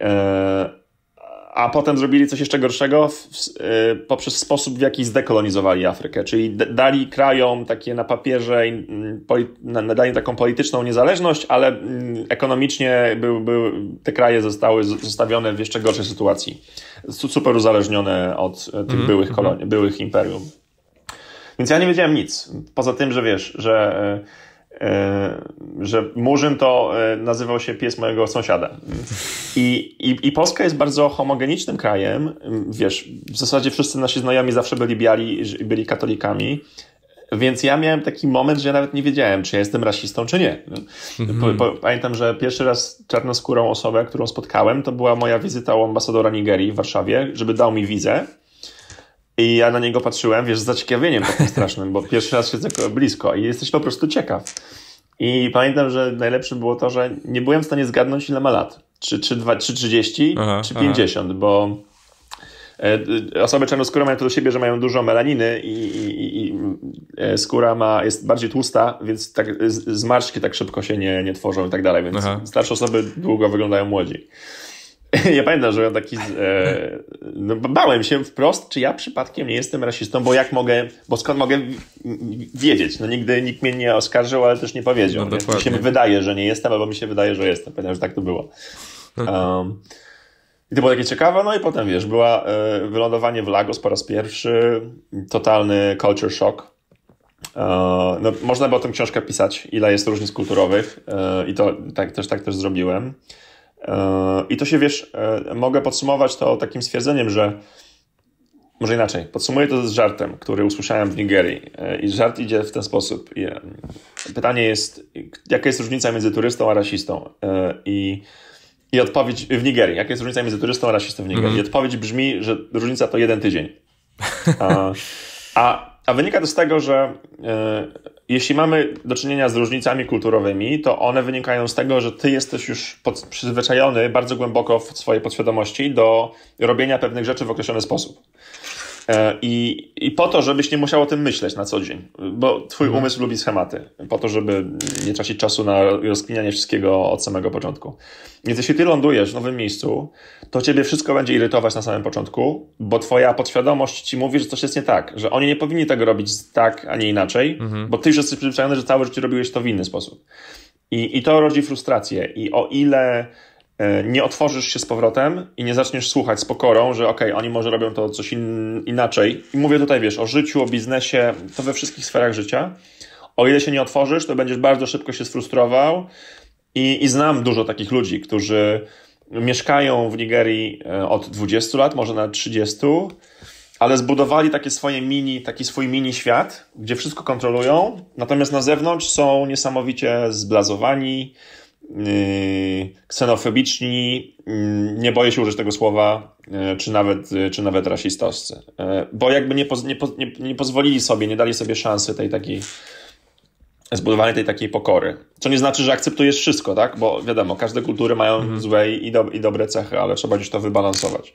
E, a potem zrobili coś jeszcze gorszego e, poprzez sposób, w jaki zdekolonizowali Afrykę, czyli dali krajom takie na papierze, mm, nadali taką polityczną niezależność, ale mm, ekonomicznie był, te kraje zostały zostawione w jeszcze gorszej sytuacji, super uzależnione od tych mm -hmm. byłych, mhm. kolonii, byłych imperium. Więc ja nie wiedziałem nic. Poza tym, że wiesz, że, e, e, że Murzyn to e, nazywał się pies mojego sąsiada. I, i, I Polska jest bardzo homogenicznym krajem. Wiesz, w zasadzie wszyscy nasi znajomi zawsze byli biali, byli katolikami. Więc ja miałem taki moment, że ja nawet nie wiedziałem, czy ja jestem rasistą, czy nie. Mhm. Pamiętam, że pierwszy raz czarnoskórą osobę, którą spotkałem, to była moja wizyta u ambasadora Nigerii w Warszawie, żeby dał mi wizę. I ja na niego patrzyłem, wiesz, z zaciekawieniem takim strasznym, bo pierwszy raz siedzę blisko i jesteś po prostu ciekaw. I pamiętam, że najlepsze było to, że nie byłem w stanie zgadnąć, ile ma lat. Czy, czy, dwa, czy 30, aha, czy 50, aha. bo e, osoby czarnoskóre mają to do siebie, że mają dużo melaniny i, i, i e, skóra ma, jest bardziej tłusta, więc tak, zmarszki tak szybko się nie, nie tworzą i tak dalej, więc Aha. starsze osoby długo wyglądają młodzi. [LAUGHS] Ja pamiętam, że miałem taki. E, no, bałem się wprost, czy ja przypadkiem nie jestem rasistą, bo jak mogę, bo skąd mogę wiedzieć? No nigdy nikt mnie nie oskarżył, ale też nie powiedział. No, mi się wydaje, że nie jestem, albo mi się wydaje, że jestem. Pamiętam, że tak to było. No. Um, I to było takie ciekawe, no i potem wiesz, była e, wylądowanie w Lagos po raz pierwszy, totalny culture shock. E, no, można by o tym książkę pisać, ile jest różnic kulturowych, e, i to tak, też tak też zrobiłem. E, I to się wiesz, e, mogę podsumować to takim stwierdzeniem, że może inaczej, podsumuję to z żartem, który usłyszałem w Nigerii. E, I żart idzie w ten sposób. Pytanie jest, jaka jest różnica między turystą a rasistą? I, i odpowiedź w Nigerii. Jaka jest różnica między turystą a rasistą w Nigerii? Mm I odpowiedź brzmi, że różnica to jeden tydzień. A, a, a wynika to z tego, że jeśli mamy do czynienia z różnicami kulturowymi, to one wynikają z tego, że ty jesteś już pod, przyzwyczajony bardzo głęboko w swojej podświadomości do robienia pewnych rzeczy w określony sposób. E, I, I po to, żebyś nie musiał o tym myśleć na co dzień, bo twój mhm. umysł lubi schematy, po to, żeby nie tracić czasu na rozkminianie wszystkiego od samego początku. Więc jeśli ty lądujesz w nowym miejscu, to ciebie wszystko będzie irytować na samym początku, bo twoja podświadomość ci mówi, że coś jest nie tak, że oni nie powinni tego robić tak, a nie inaczej, mhm. bo ty już jesteś przyzwyczajony, że całe życie robiłeś to w inny sposób. I, I to rodzi frustrację. I o ile E, nie otworzysz się z powrotem i nie zaczniesz słuchać z pokorą, że okej, okay, oni może robią to coś in, inaczej. I mówię tutaj, wiesz, o życiu, o biznesie, to we wszystkich sferach życia. O ile się nie otworzysz, to będziesz bardzo szybko się sfrustrował i, i znam dużo takich ludzi, którzy mieszkają w Nigerii e, od 20 lat, może na 30, ale zbudowali takie swoje mini, taki swój mini świat, gdzie wszystko kontrolują, natomiast na zewnątrz są niesamowicie zblazowani, Yy, ksenofobiczni, mm, nie boję się użyć tego słowa, yy, czy nawet, yy, czy nawet rasistowscy. Bo jakby nie, poz, nie, nie, nie pozwolili sobie, nie dali sobie szansy tej takiej zbudowanej tej takiej pokory. Co nie znaczy, że akceptujesz wszystko, tak? Bo wiadomo, każde kultury mają mhm. złe i, do, i dobre cechy, ale trzeba gdzieś to wybalansować.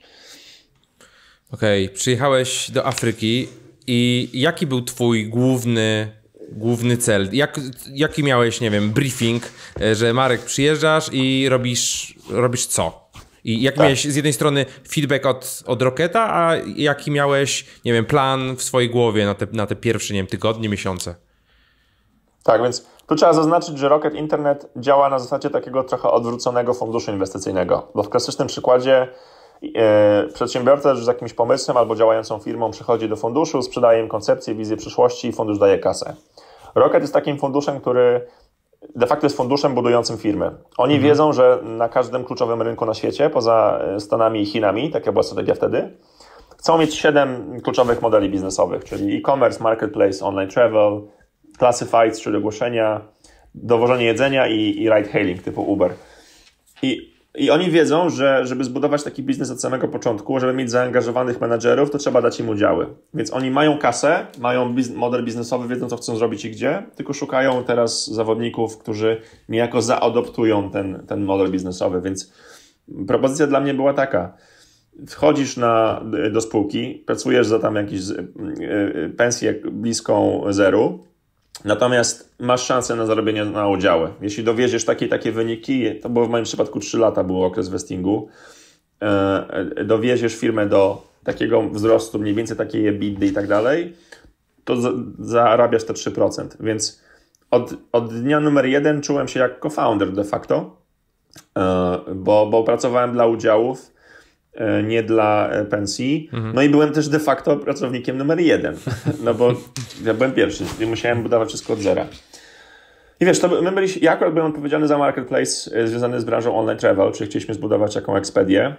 Okej, okay. przyjechałeś do Afryki i jaki był twój główny główny cel? Jak, jaki miałeś, nie wiem, briefing, e, że Marek przyjeżdżasz i robisz, robisz co? I jak tak. miałeś z jednej strony feedback od, od Roketa, a jaki miałeś, nie wiem, plan w swojej głowie na te, na te pierwsze, nie wiem, tygodnie, miesiące? Tak, więc tu trzeba zaznaczyć, że Rocket Internet działa na zasadzie takiego trochę odwróconego funduszu inwestycyjnego, bo w klasycznym przykładzie E, przedsiębiorca już z jakimś pomysłem albo działającą firmą przychodzi do funduszu, sprzedaje im koncepcję, wizję przyszłości i fundusz daje kasę. Rocket jest takim funduszem, który de facto jest funduszem budującym firmy. Oni mhm. wiedzą, że na każdym kluczowym rynku na świecie, poza e, Stanami i Chinami, taka była strategia wtedy, chcą mieć siedem kluczowych modeli biznesowych, czyli e-commerce, marketplace, online travel, classifieds, czyli ogłoszenia, dowożenie jedzenia i, i ride hailing typu Uber. I i oni wiedzą, że żeby zbudować taki biznes od samego początku, żeby mieć zaangażowanych menadżerów, to trzeba dać im udziały. Więc oni mają kasę, mają model biznesowy, wiedzą co chcą zrobić i gdzie, tylko szukają teraz zawodników, którzy niejako zaadoptują ten, ten model biznesowy. Więc propozycja dla mnie była taka. Wchodzisz na, do spółki, pracujesz za tam jakąś e, e, pensję bliską zeru, Natomiast masz szansę na zarobienie na udziały. Jeśli dowiedziesz takie takie wyniki, to było w moim przypadku 3 lata był okres vestingu, e, dowiedziesz firmę do takiego wzrostu, mniej więcej takiej biedy i tak dalej, to zarabiasz te 3%. Więc od, od dnia numer jeden czułem się jak co-founder de facto, e, bo, bo pracowałem dla udziałów, E, nie dla e, pensji. Mhm. No i byłem też de facto pracownikiem numer jeden, no bo [LAUGHS] ja byłem pierwszy, musiałem budować wszystko od zera. I wiesz, to my byliśmy, ja akurat byłem odpowiedzialny za marketplace e, związany z branżą online travel, czyli chcieliśmy zbudować taką ekspedię.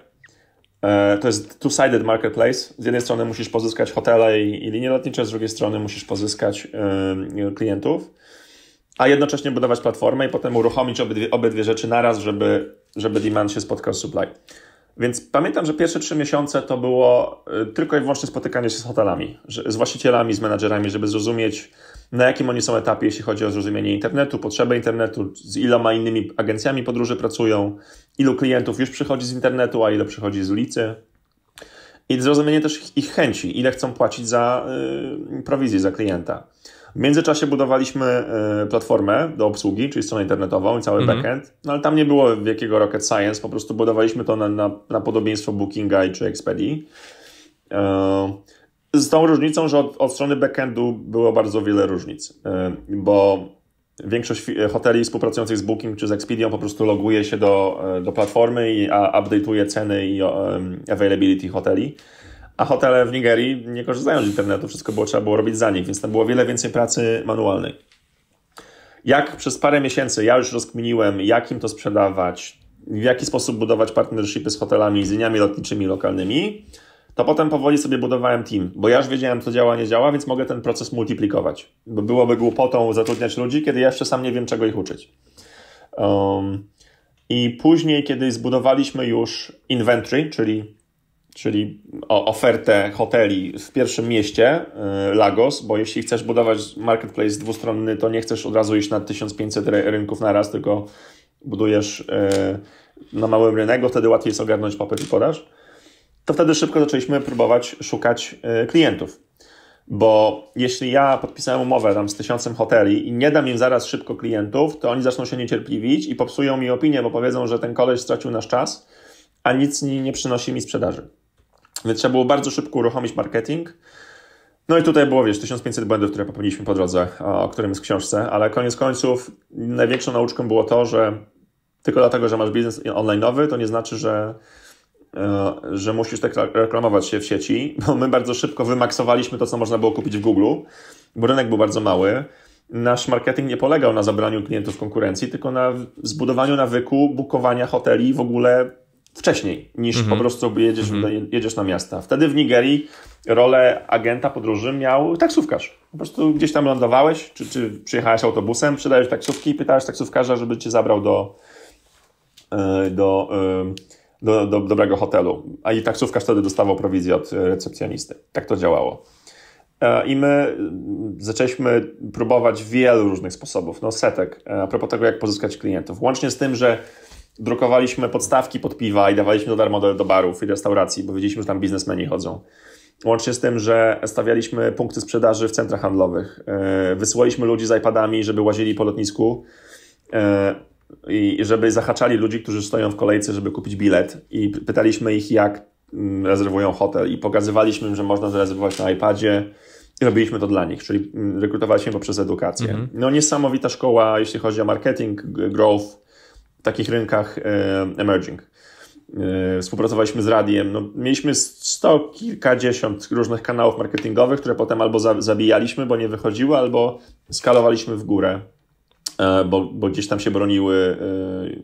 To jest two-sided marketplace. Z jednej strony musisz pozyskać hotele i, i linie lotnicze, z drugiej strony musisz pozyskać yy, klientów, a jednocześnie budować platformę i potem uruchomić obydwie, obydwie rzeczy naraz, żeby, żeby demand się spotkał z supply. Więc pamiętam, że pierwsze trzy miesiące to było y, tylko i wyłącznie spotykanie się z hotelami, z właścicielami, z menadżerami, żeby zrozumieć, na jakim oni są etapie, jeśli chodzi o zrozumienie internetu, potrzeby internetu, z iloma innymi agencjami podróży pracują, ilu klientów już przychodzi z internetu, a ile przychodzi z ulicy. I zrozumienie też ich chęci, ile chcą płacić za y, prowizję za klienta. W międzyczasie budowaliśmy e, platformę do obsługi, czyli stronę internetową i cały mhm. backend, no ale tam nie było wielkiego rocket science, po prostu budowaliśmy to na, na, na podobieństwo Bookinga i czy Expedii. E, z tą różnicą, że od, od strony backendu było bardzo wiele różnic, e, bo większość hoteli współpracujących z Booking czy z Expedią po prostu loguje się do, do platformy i update'uje ceny i availability hoteli a hotele w Nigerii nie korzystają z internetu, wszystko było trzeba było robić za nich, więc tam było wiele więcej pracy manualnej. Jak przez parę miesięcy ja już rozkminiłem, jak im to sprzedawać, w jaki sposób budować partnershipy z hotelami, z liniami lotniczymi lokalnymi, to potem powoli sobie budowałem team, bo ja już wiedziałem, co działa, nie działa, więc mogę ten proces multiplikować. Bo byłoby głupotą zatrudniać ludzi, kiedy ja jeszcze sam nie wiem, czego ich uczyć. Um, I później, kiedy zbudowaliśmy już inventory, czyli czyli ofertę hoteli w pierwszym mieście y, Lagos, bo jeśli chcesz budować marketplace dwustronny, to nie chcesz od razu iść na 1500 rynków na raz, tylko budujesz y, na małym rynek, bo wtedy łatwiej jest ogarnąć popyt i podaż. To wtedy szybko zaczęliśmy próbować szukać y, klientów. Bo jeśli ja podpisałem umowę tam z tysiącem hoteli i nie dam im zaraz szybko klientów, to oni zaczną się niecierpliwić i popsują mi opinię, bo powiedzą, że ten koleś stracił nasz czas, a nic nie przynosi mi sprzedaży. Więc trzeba było bardzo szybko uruchomić marketing. No i tutaj było, wiesz, 1500 błędów, które popełniliśmy po drodze, o którym jest w książce, ale koniec końców największą nauczką było to, że tylko dlatego, że masz biznes online'owy, to nie znaczy, że, e, że musisz tak reklamować się w sieci, bo my bardzo szybko wymaksowaliśmy to, co można było kupić w Google, bo rynek był bardzo mały. Nasz marketing nie polegał na zabraniu klientów konkurencji, tylko na zbudowaniu nawyku bukowania hoteli w ogóle wcześniej niż mm -hmm. po mhm. prostu jedziesz, mm -hmm. jedziesz na miasta. Wtedy w Nigerii rolę agenta podróży miał taksówkarz. Po prostu gdzieś tam lądowałeś, czy, czy przyjechałeś autobusem, przydajesz taksówki i pytałeś taksówkarza, żeby cię zabrał do, e, do, e, do, do dobrego hotelu. A i taksówkarz wtedy dostawał prowizję od recepcjonisty. Tak to działało. E, I my mm, zaczęliśmy próbować wielu różnych sposobów, no setek, a propos tego, jak pozyskać klientów. Łącznie z tym, że drukowaliśmy podstawki pod piwa i dawaliśmy to darmo do, do barów i restauracji, bo wiedzieliśmy, że tam biznesmeni chodzą. Łącznie z tym, że stawialiśmy punkty sprzedaży w centrach handlowych. E, wysyłaliśmy ludzi z iPadami, żeby łazili po lotnisku e, i żeby zahaczali ludzi, którzy stoją w kolejce, żeby kupić bilet. I pytaliśmy ich, jak mm, rezerwują hotel, i pokazywaliśmy im, że można zarezerwować na iPadzie. I robiliśmy to dla nich, czyli mm, rekrutowaliśmy poprzez edukację. Mhm. No, niesamowita szkoła, jeśli chodzi o marketing, growth, w takich rynkach e, emerging. E, współpracowaliśmy z radiem. No, mieliśmy sto kilkadziesiąt różnych kanałów marketingowych, które potem albo zabijaliśmy, bo nie wychodziły, albo skalowaliśmy w górę, e, bo, bo gdzieś tam się broniły,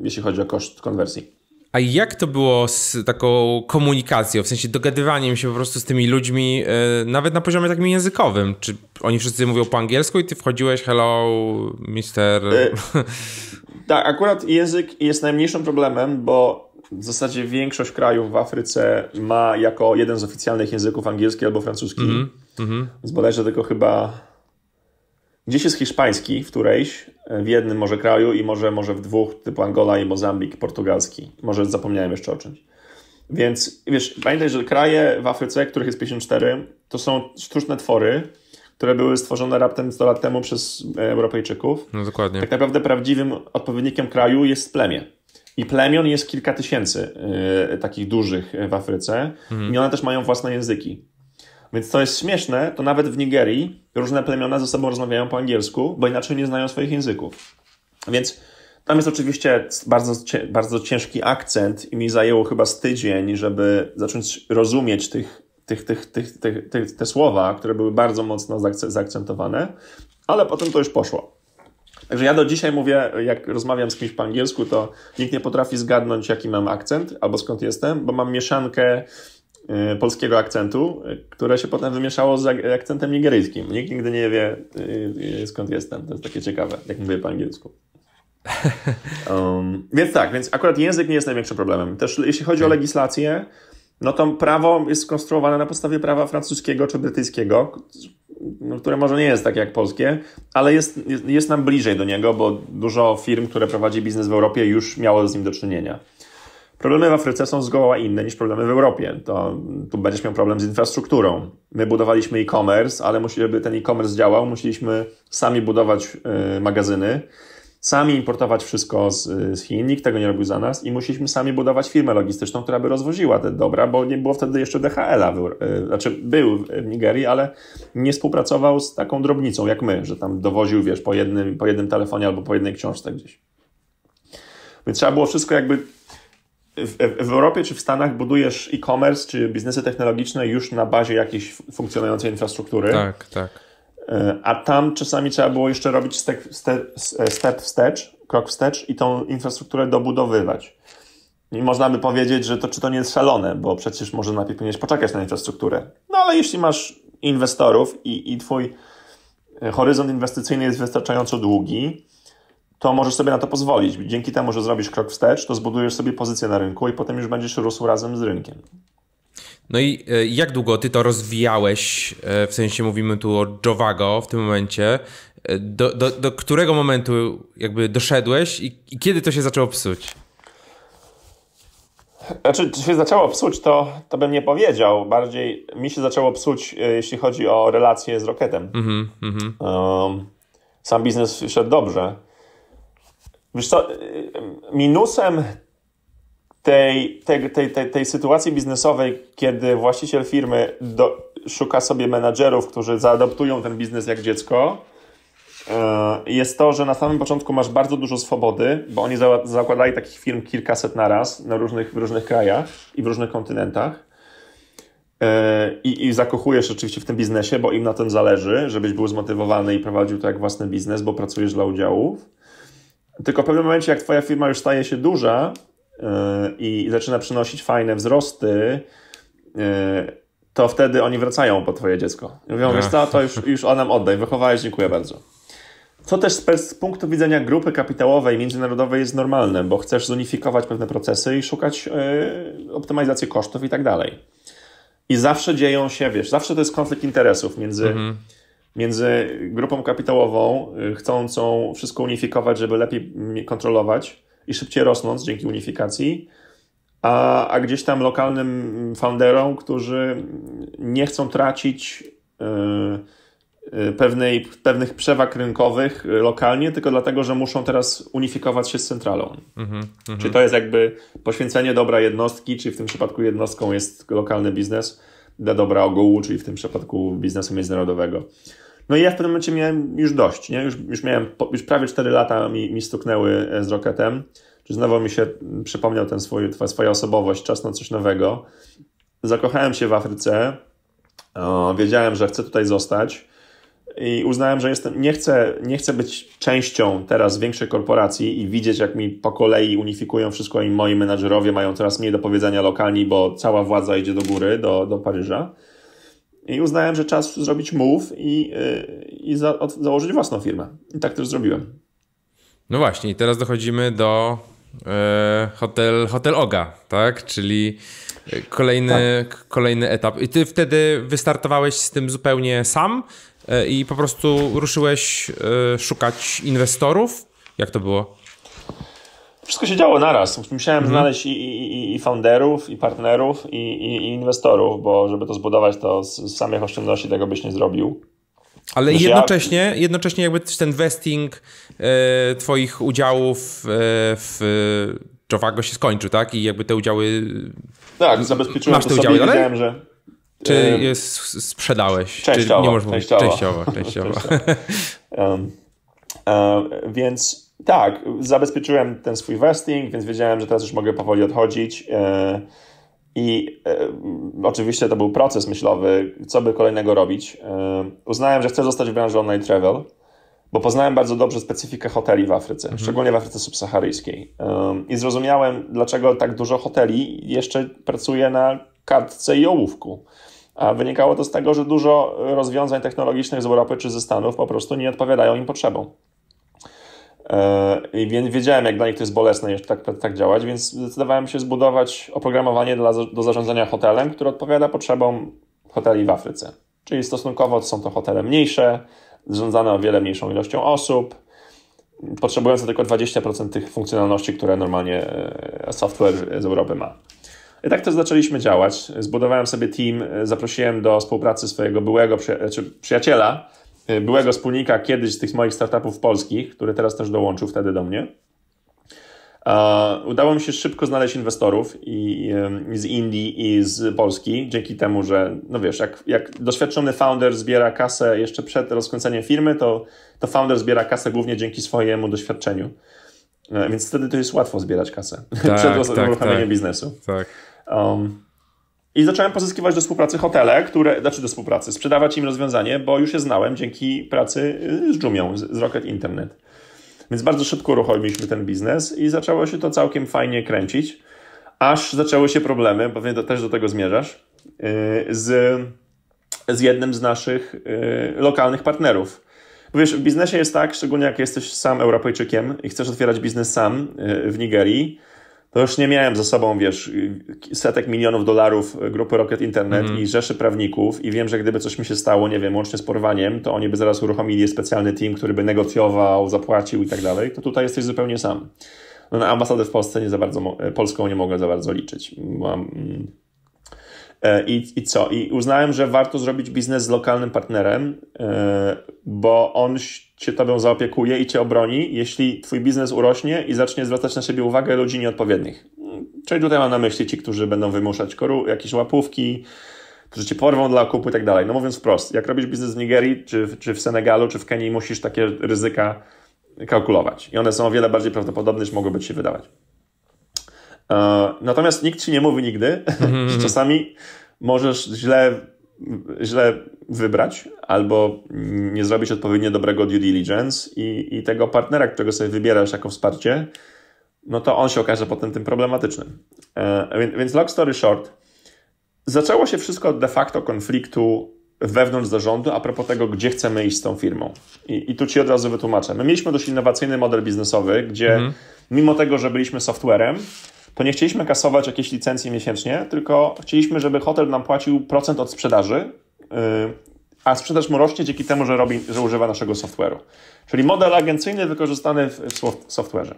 jeśli chodzi o koszt konwersji. A jak to było z taką komunikacją, w sensie dogadywaniem się po prostu z tymi ludźmi, nawet na poziomie takim językowym? Czy oni wszyscy mówią po angielsku i ty wchodziłeś, hello, mister... [LAUGHS] Tak, akurat język jest najmniejszym problemem, bo w zasadzie większość krajów w Afryce ma jako jeden z oficjalnych języków angielski albo francuski. Mm -hmm. Więc bodajże tylko chyba gdzieś jest hiszpański w którejś, w jednym może kraju i może, może w dwóch, typu Angola i Mozambik, portugalski. Może zapomniałem jeszcze o czymś. Więc wiesz, pamiętaj, że kraje w Afryce, których jest 54, to są sztuczne twory, które były stworzone raptem 100 lat temu przez e, Europejczyków. No dokładnie. Tak naprawdę prawdziwym odpowiednikiem kraju jest plemię. I plemion jest kilka tysięcy y, takich dużych e, w Afryce, mhm. i one też mają własne języki. Więc co jest śmieszne, to nawet w Nigerii różne plemiona ze sobą rozmawiają po angielsku, bo inaczej nie znają swoich języków. Więc tam jest oczywiście bardzo, bardzo ciężki akcent i mi zajęło chyba z tydzień, żeby zacząć rozumieć tych tych, tych, tych, tych, tych, te słowa, które były bardzo mocno zaakcentowane, ale potem to już poszło. Także ja do dzisiaj mówię, jak rozmawiam z kimś po angielsku, to nikt nie potrafi zgadnąć, jaki mam akcent albo skąd jestem, bo mam mieszankę y, polskiego akcentu, które się potem wymieszało z akcentem nigeryjskim. Nikt nigdy nie wie, y, y, skąd jestem. To jest takie ciekawe, jak mówię po angielsku. [LAUGHS] Um, więc tak, więc akurat język nie jest największym problemem. Też jeśli chodzi o legislację, no to prawo jest skonstruowane na podstawie prawa francuskiego czy brytyjskiego, no, które może nie jest takie jak polskie, ale jest, jest nam bliżej do niego, bo dużo firm, które prowadzi biznes w Europie, już miało z nim do czynienia. Problemy w Afryce są zgoła inne niż problemy w Europie. To, tu będziesz miał problem z infrastrukturą. My budowaliśmy e-commerce, ale musi, żeby ten e-commerce działał, musieliśmy sami budować y, magazyny sami importować wszystko z, z Chin, nikt tego nie robił za nas i musieliśmy sami budować firmę logistyczną, która by rozwoziła te dobra, bo nie było wtedy jeszcze DHL-a, był, e, znaczy był w Nigerii, ale nie współpracował z taką drobnicą jak my, że tam dowoził, wiesz, po jednym, po jednym telefonie albo po jednej książce gdzieś. Więc trzeba było wszystko jakby w, w, Europie czy w Stanach budujesz e-commerce czy biznesy technologiczne już na bazie jakiejś funkcjonującej infrastruktury. Tak, tak. E, a tam czasami trzeba było jeszcze robić step, step, step wstecz, krok wstecz i tą infrastrukturę dobudowywać. I można by powiedzieć, że to czy to nie jest szalone, bo przecież może najpierw powinieneś poczekać na infrastrukturę. No ale jeśli masz inwestorów i, i twój e, horyzont inwestycyjny jest wystarczająco długi, to możesz sobie na to pozwolić. Dzięki temu, że zrobisz krok wstecz, to zbudujesz sobie pozycję na rynku i potem już będziesz rósł razem z rynkiem. No i e, jak długo ty to rozwijałeś, e, w sensie mówimy tu o Jowago w tym momencie, e, do, do, do którego momentu jakby doszedłeś i, i kiedy to się zaczęło psuć? Znaczy, czy się zaczęło psuć, to, to bym nie powiedział. Bardziej mi się zaczęło psuć, jeśli chodzi o relacje z Rocketem. Mm -hmm. sam biznes szedł dobrze. Wiesz co, minusem tej, tej, tej, tej, tej sytuacji biznesowej, kiedy właściciel firmy do, szuka sobie menadżerów, którzy zaadoptują ten biznes jak dziecko, e, jest to, że na samym początku masz bardzo dużo swobody, bo oni zakładali takich firm kilkaset na raz na różnych, w różnych krajach i w różnych kontynentach. E, I, I zakochujesz rzeczywiście w tym biznesie, bo im na tym zależy, żebyś był zmotywowany i prowadził to jak własny biznes, bo pracujesz dla udziałów. Tylko w pewnym momencie, jak twoja firma już staje się duża, E, i zaczyna przynosić fajne wzrosty, e, to wtedy oni wracają po twoje dziecko. I mówią, wiesz co, to już, już nam oddaj, wychowałeś, dziękuję bardzo. Co też z punktu widzenia grupy kapitałowej, międzynarodowej jest normalne, bo chcesz zunifikować pewne procesy i szukać e, optymalizacji kosztów i tak dalej. I zawsze dzieją się, wiesz, zawsze to jest konflikt interesów między, mm -hmm. między grupą kapitałową, yy, chcącą wszystko unifikować, żeby lepiej kontrolować, i szybciej rosnąc dzięki unifikacji, a, a gdzieś tam lokalnym founderom, którzy nie chcą tracić y, y, pewnej, pewnych przewag rynkowych lokalnie, tylko dlatego, że muszą teraz unifikować się z centralą. Mm-hmm, mm-hmm. Czy to jest jakby poświęcenie dobra jednostki, czy w tym przypadku jednostką jest lokalny biznes, dla dobra ogółu, czyli w tym przypadku biznesu międzynarodowego. No i ja w pewnym momencie miałem już dość, nie? Już, już miałem, już prawie 4 lata mi, mi stuknęły e, z roketem, czy znowu mi się przypomniał ten swój, swoja osobowość, czas na coś nowego. Zakochałem się w Afryce, o, wiedziałem, że chcę tutaj zostać i uznałem, że jestem, nie, chcę, nie chcę być częścią teraz większej korporacji i widzieć, jak mi po kolei unifikują wszystko i moi menadżerowie mają coraz mniej do powiedzenia lokalni, bo cała władza idzie do góry, do, do Paryża. I uznałem, że czas zrobić move i, y, i za, od, założyć własną firmę. I tak też zrobiłem. No właśnie, i teraz dochodzimy do e, hotel, hotel Oga, tak? Czyli e, kolejny, tak. kolejny etap. I ty wtedy wystartowałeś z tym zupełnie sam e, i po prostu ruszyłeś e, szukać inwestorów? Jak to było? wszystko się działo naraz. Musiałem mm. znaleźć i, i, i founderów, i partnerów, i, i, i, inwestorów, bo żeby to zbudować, to z, z samych oszczędności tego byś nie zrobił. Ale jednocześnie, ja... jednocześnie jakby ten vesting e, twoich udziałów e, w Jowago się skończył, tak? I jakby te udziały... Tak, zabezpieczyłem masz te udziały że... Czy e... sprzedałeś? Częściowo. Czy nie możesz częściowo. Częściowo, [LAUGHS] częściowo. częściowo. [LAUGHS] Um, e, więc tak, zabezpieczyłem ten swój vesting, więc wiedziałem, że teraz już mogę powoli odchodzić. E, I e, oczywiście to był proces myślowy, co by kolejnego robić. E, uznałem, że chcę zostać w branży online travel, bo poznałem bardzo dobrze specyfikę hoteli w Afryce, mhm. szczególnie w Afryce subsaharyjskiej. I zrozumiałem, dlaczego tak dużo hoteli jeszcze pracuje na kartce i ołówku. A wynikało to z tego, że dużo rozwiązań technologicznych z Europy czy ze Stanów po prostu nie odpowiadają im potrzebom. E, I więc wiedziałem, jak dla nich to jest bolesne jeszcze tak, tak, działać, więc zdecydowałem się zbudować oprogramowanie dla, do zarządzania hotelem, które odpowiada potrzebom hoteli w Afryce. Czyli stosunkowo są to hotele mniejsze, zarządzane o wiele mniejszą ilością osób, potrzebujące tylko 20% tych funkcjonalności, które normalnie e, software z Europy ma. I tak to zaczęliśmy działać. Zbudowałem sobie team, e, zaprosiłem do współpracy swojego byłego przyja- czy znaczy przyjaciela, E, byłego wspólnika kiedyś z tych moich startupów polskich, który teraz też dołączył wtedy do mnie. E, udało mi się szybko znaleźć inwestorów i, i z Indii i z Polski, dzięki temu, że, no wiesz, jak, jak doświadczony founder zbiera kasę jeszcze przed rozkręceniem firmy, to, to founder zbiera kasę głównie dzięki swojemu doświadczeniu. E, więc wtedy to jest łatwo zbierać kasę [LAUGHS] tak, przed tak, tak, uruchomieniem tak. biznesu. Tak. Um, i zacząłem pozyskiwać do współpracy hotele, które, znaczy do współpracy, sprzedawać im rozwiązanie, bo już je znałem dzięki pracy y, z Jumią, z Rocket Internet. Więc bardzo szybko uruchomiliśmy ten biznes i zaczęło się to całkiem fajnie kręcić, aż zaczęły się problemy, pewnie do, też do tego zmierzasz, y, z, z jednym z naszych y, lokalnych partnerów. Bo wiesz, w biznesie jest tak, szczególnie jak jesteś sam Europejczykiem i chcesz otwierać biznes sam w Nigerii, to już nie miałem za sobą, wiesz, setek milionów dolarów grupy Rocket Internet mm. i rzeszy prawników i wiem, że gdyby coś mi się stało, nie wiem, łącznie z porwaniem, to oni by zaraz uruchomili specjalny team, który by negocjował, zapłacił i tak dalej, to tutaj jesteś zupełnie sam. No, na ambasadę w Polsce nie za bardzo, polską nie mogę za bardzo liczyć. Mam E, I, I co? I uznałem, że warto zrobić biznes z lokalnym partnerem, e, bo on się tobą zaopiekuje i cię obroni, jeśli twój biznes urośnie i zacznie zwracać na siebie uwagę ludzi nieodpowiednich. Czyli tutaj mam na myśli ci, którzy będą wymuszać koru, jakieś łapówki, którzy cię porwą dla okupu i tak dalej. No mówiąc wprost, jak robisz biznes w Nigerii, czy, czy w Senegalu, czy w Kenii, musisz takie ryzyka kalkulować. I one są o wiele bardziej prawdopodobne, niż mogłyby ci się wydawać. E, natomiast nikt ci nie mówi nigdy, mm -hmm. [LAUGHS] czasami możesz źle, źle wybrać albo nie zrobić odpowiednio dobrego due diligence i, i tego partnera, którego sobie wybierasz jako wsparcie, no to on się okaże potem tym problematycznym. E, więc long story short, zaczęło się wszystko od de facto konfliktu wewnątrz zarządu a propos tego, gdzie chcemy iść z tą firmą. I, i tu ci od razu wytłumaczę. My mieliśmy dość innowacyjny model biznesowy, gdzie mm. mimo tego, że byliśmy softwarem, to nie chcieliśmy kasować jakieś licencji miesięcznie, tylko chcieliśmy, żeby hotel nam płacił procent od sprzedaży, y, a sprzedaż mu rośnie dzięki temu, że, robi, że używa naszego software'u. Czyli model agencyjny wykorzystany w software'ze.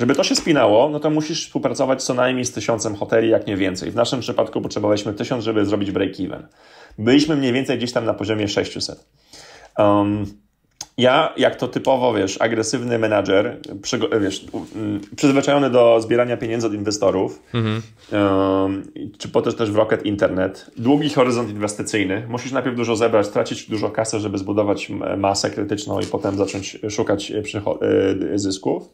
Żeby to się spinało, no to musisz współpracować co najmniej z tysiącem hoteli, jak nie więcej. W naszym przypadku potrzebowaliśmy tysiąc, żeby zrobić break-even. Byliśmy mniej więcej gdzieś tam na poziomie 600. Um, ja, jak to typowo, wiesz, agresywny menadżer, wiesz, mm, przyzwyczajony do zbierania pieniędzy od inwestorów, mhm. czy też w Rocket Internet, długi horyzont inwestycyjny, musisz najpierw dużo zebrać, tracić dużo kasy, żeby zbudować masę krytyczną i potem zacząć szukać e, e, zysków.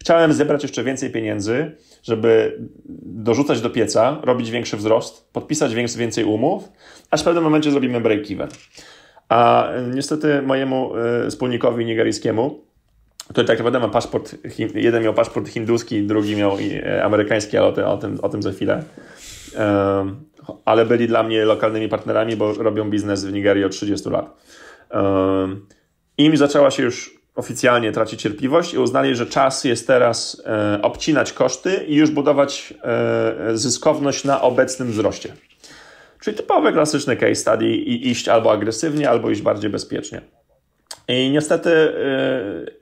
Chciałem zebrać jeszcze więcej pieniędzy, żeby dorzucać do pieca, robić większy wzrost, podpisać więcej umów, aż w pewnym momencie zrobimy break-even. A niestety mojemu e, wspólnikowi nigeryjskiemu, który tak naprawdę ma paszport, jeden miał paszport hinduski, drugi miał e, amerykański, ale o tym, o tym, o tym za chwilę. Ale byli dla mnie lokalnymi partnerami, bo robią biznes w Nigerii od 30 lat. Im zaczęła się już oficjalnie tracić cierpliwość i uznali, że czas jest teraz e, obcinać koszty i już budować zyskowność na obecnym wzroście. Czyli typowe, klasyczne case study i iść albo agresywnie, albo iść bardziej bezpiecznie. I niestety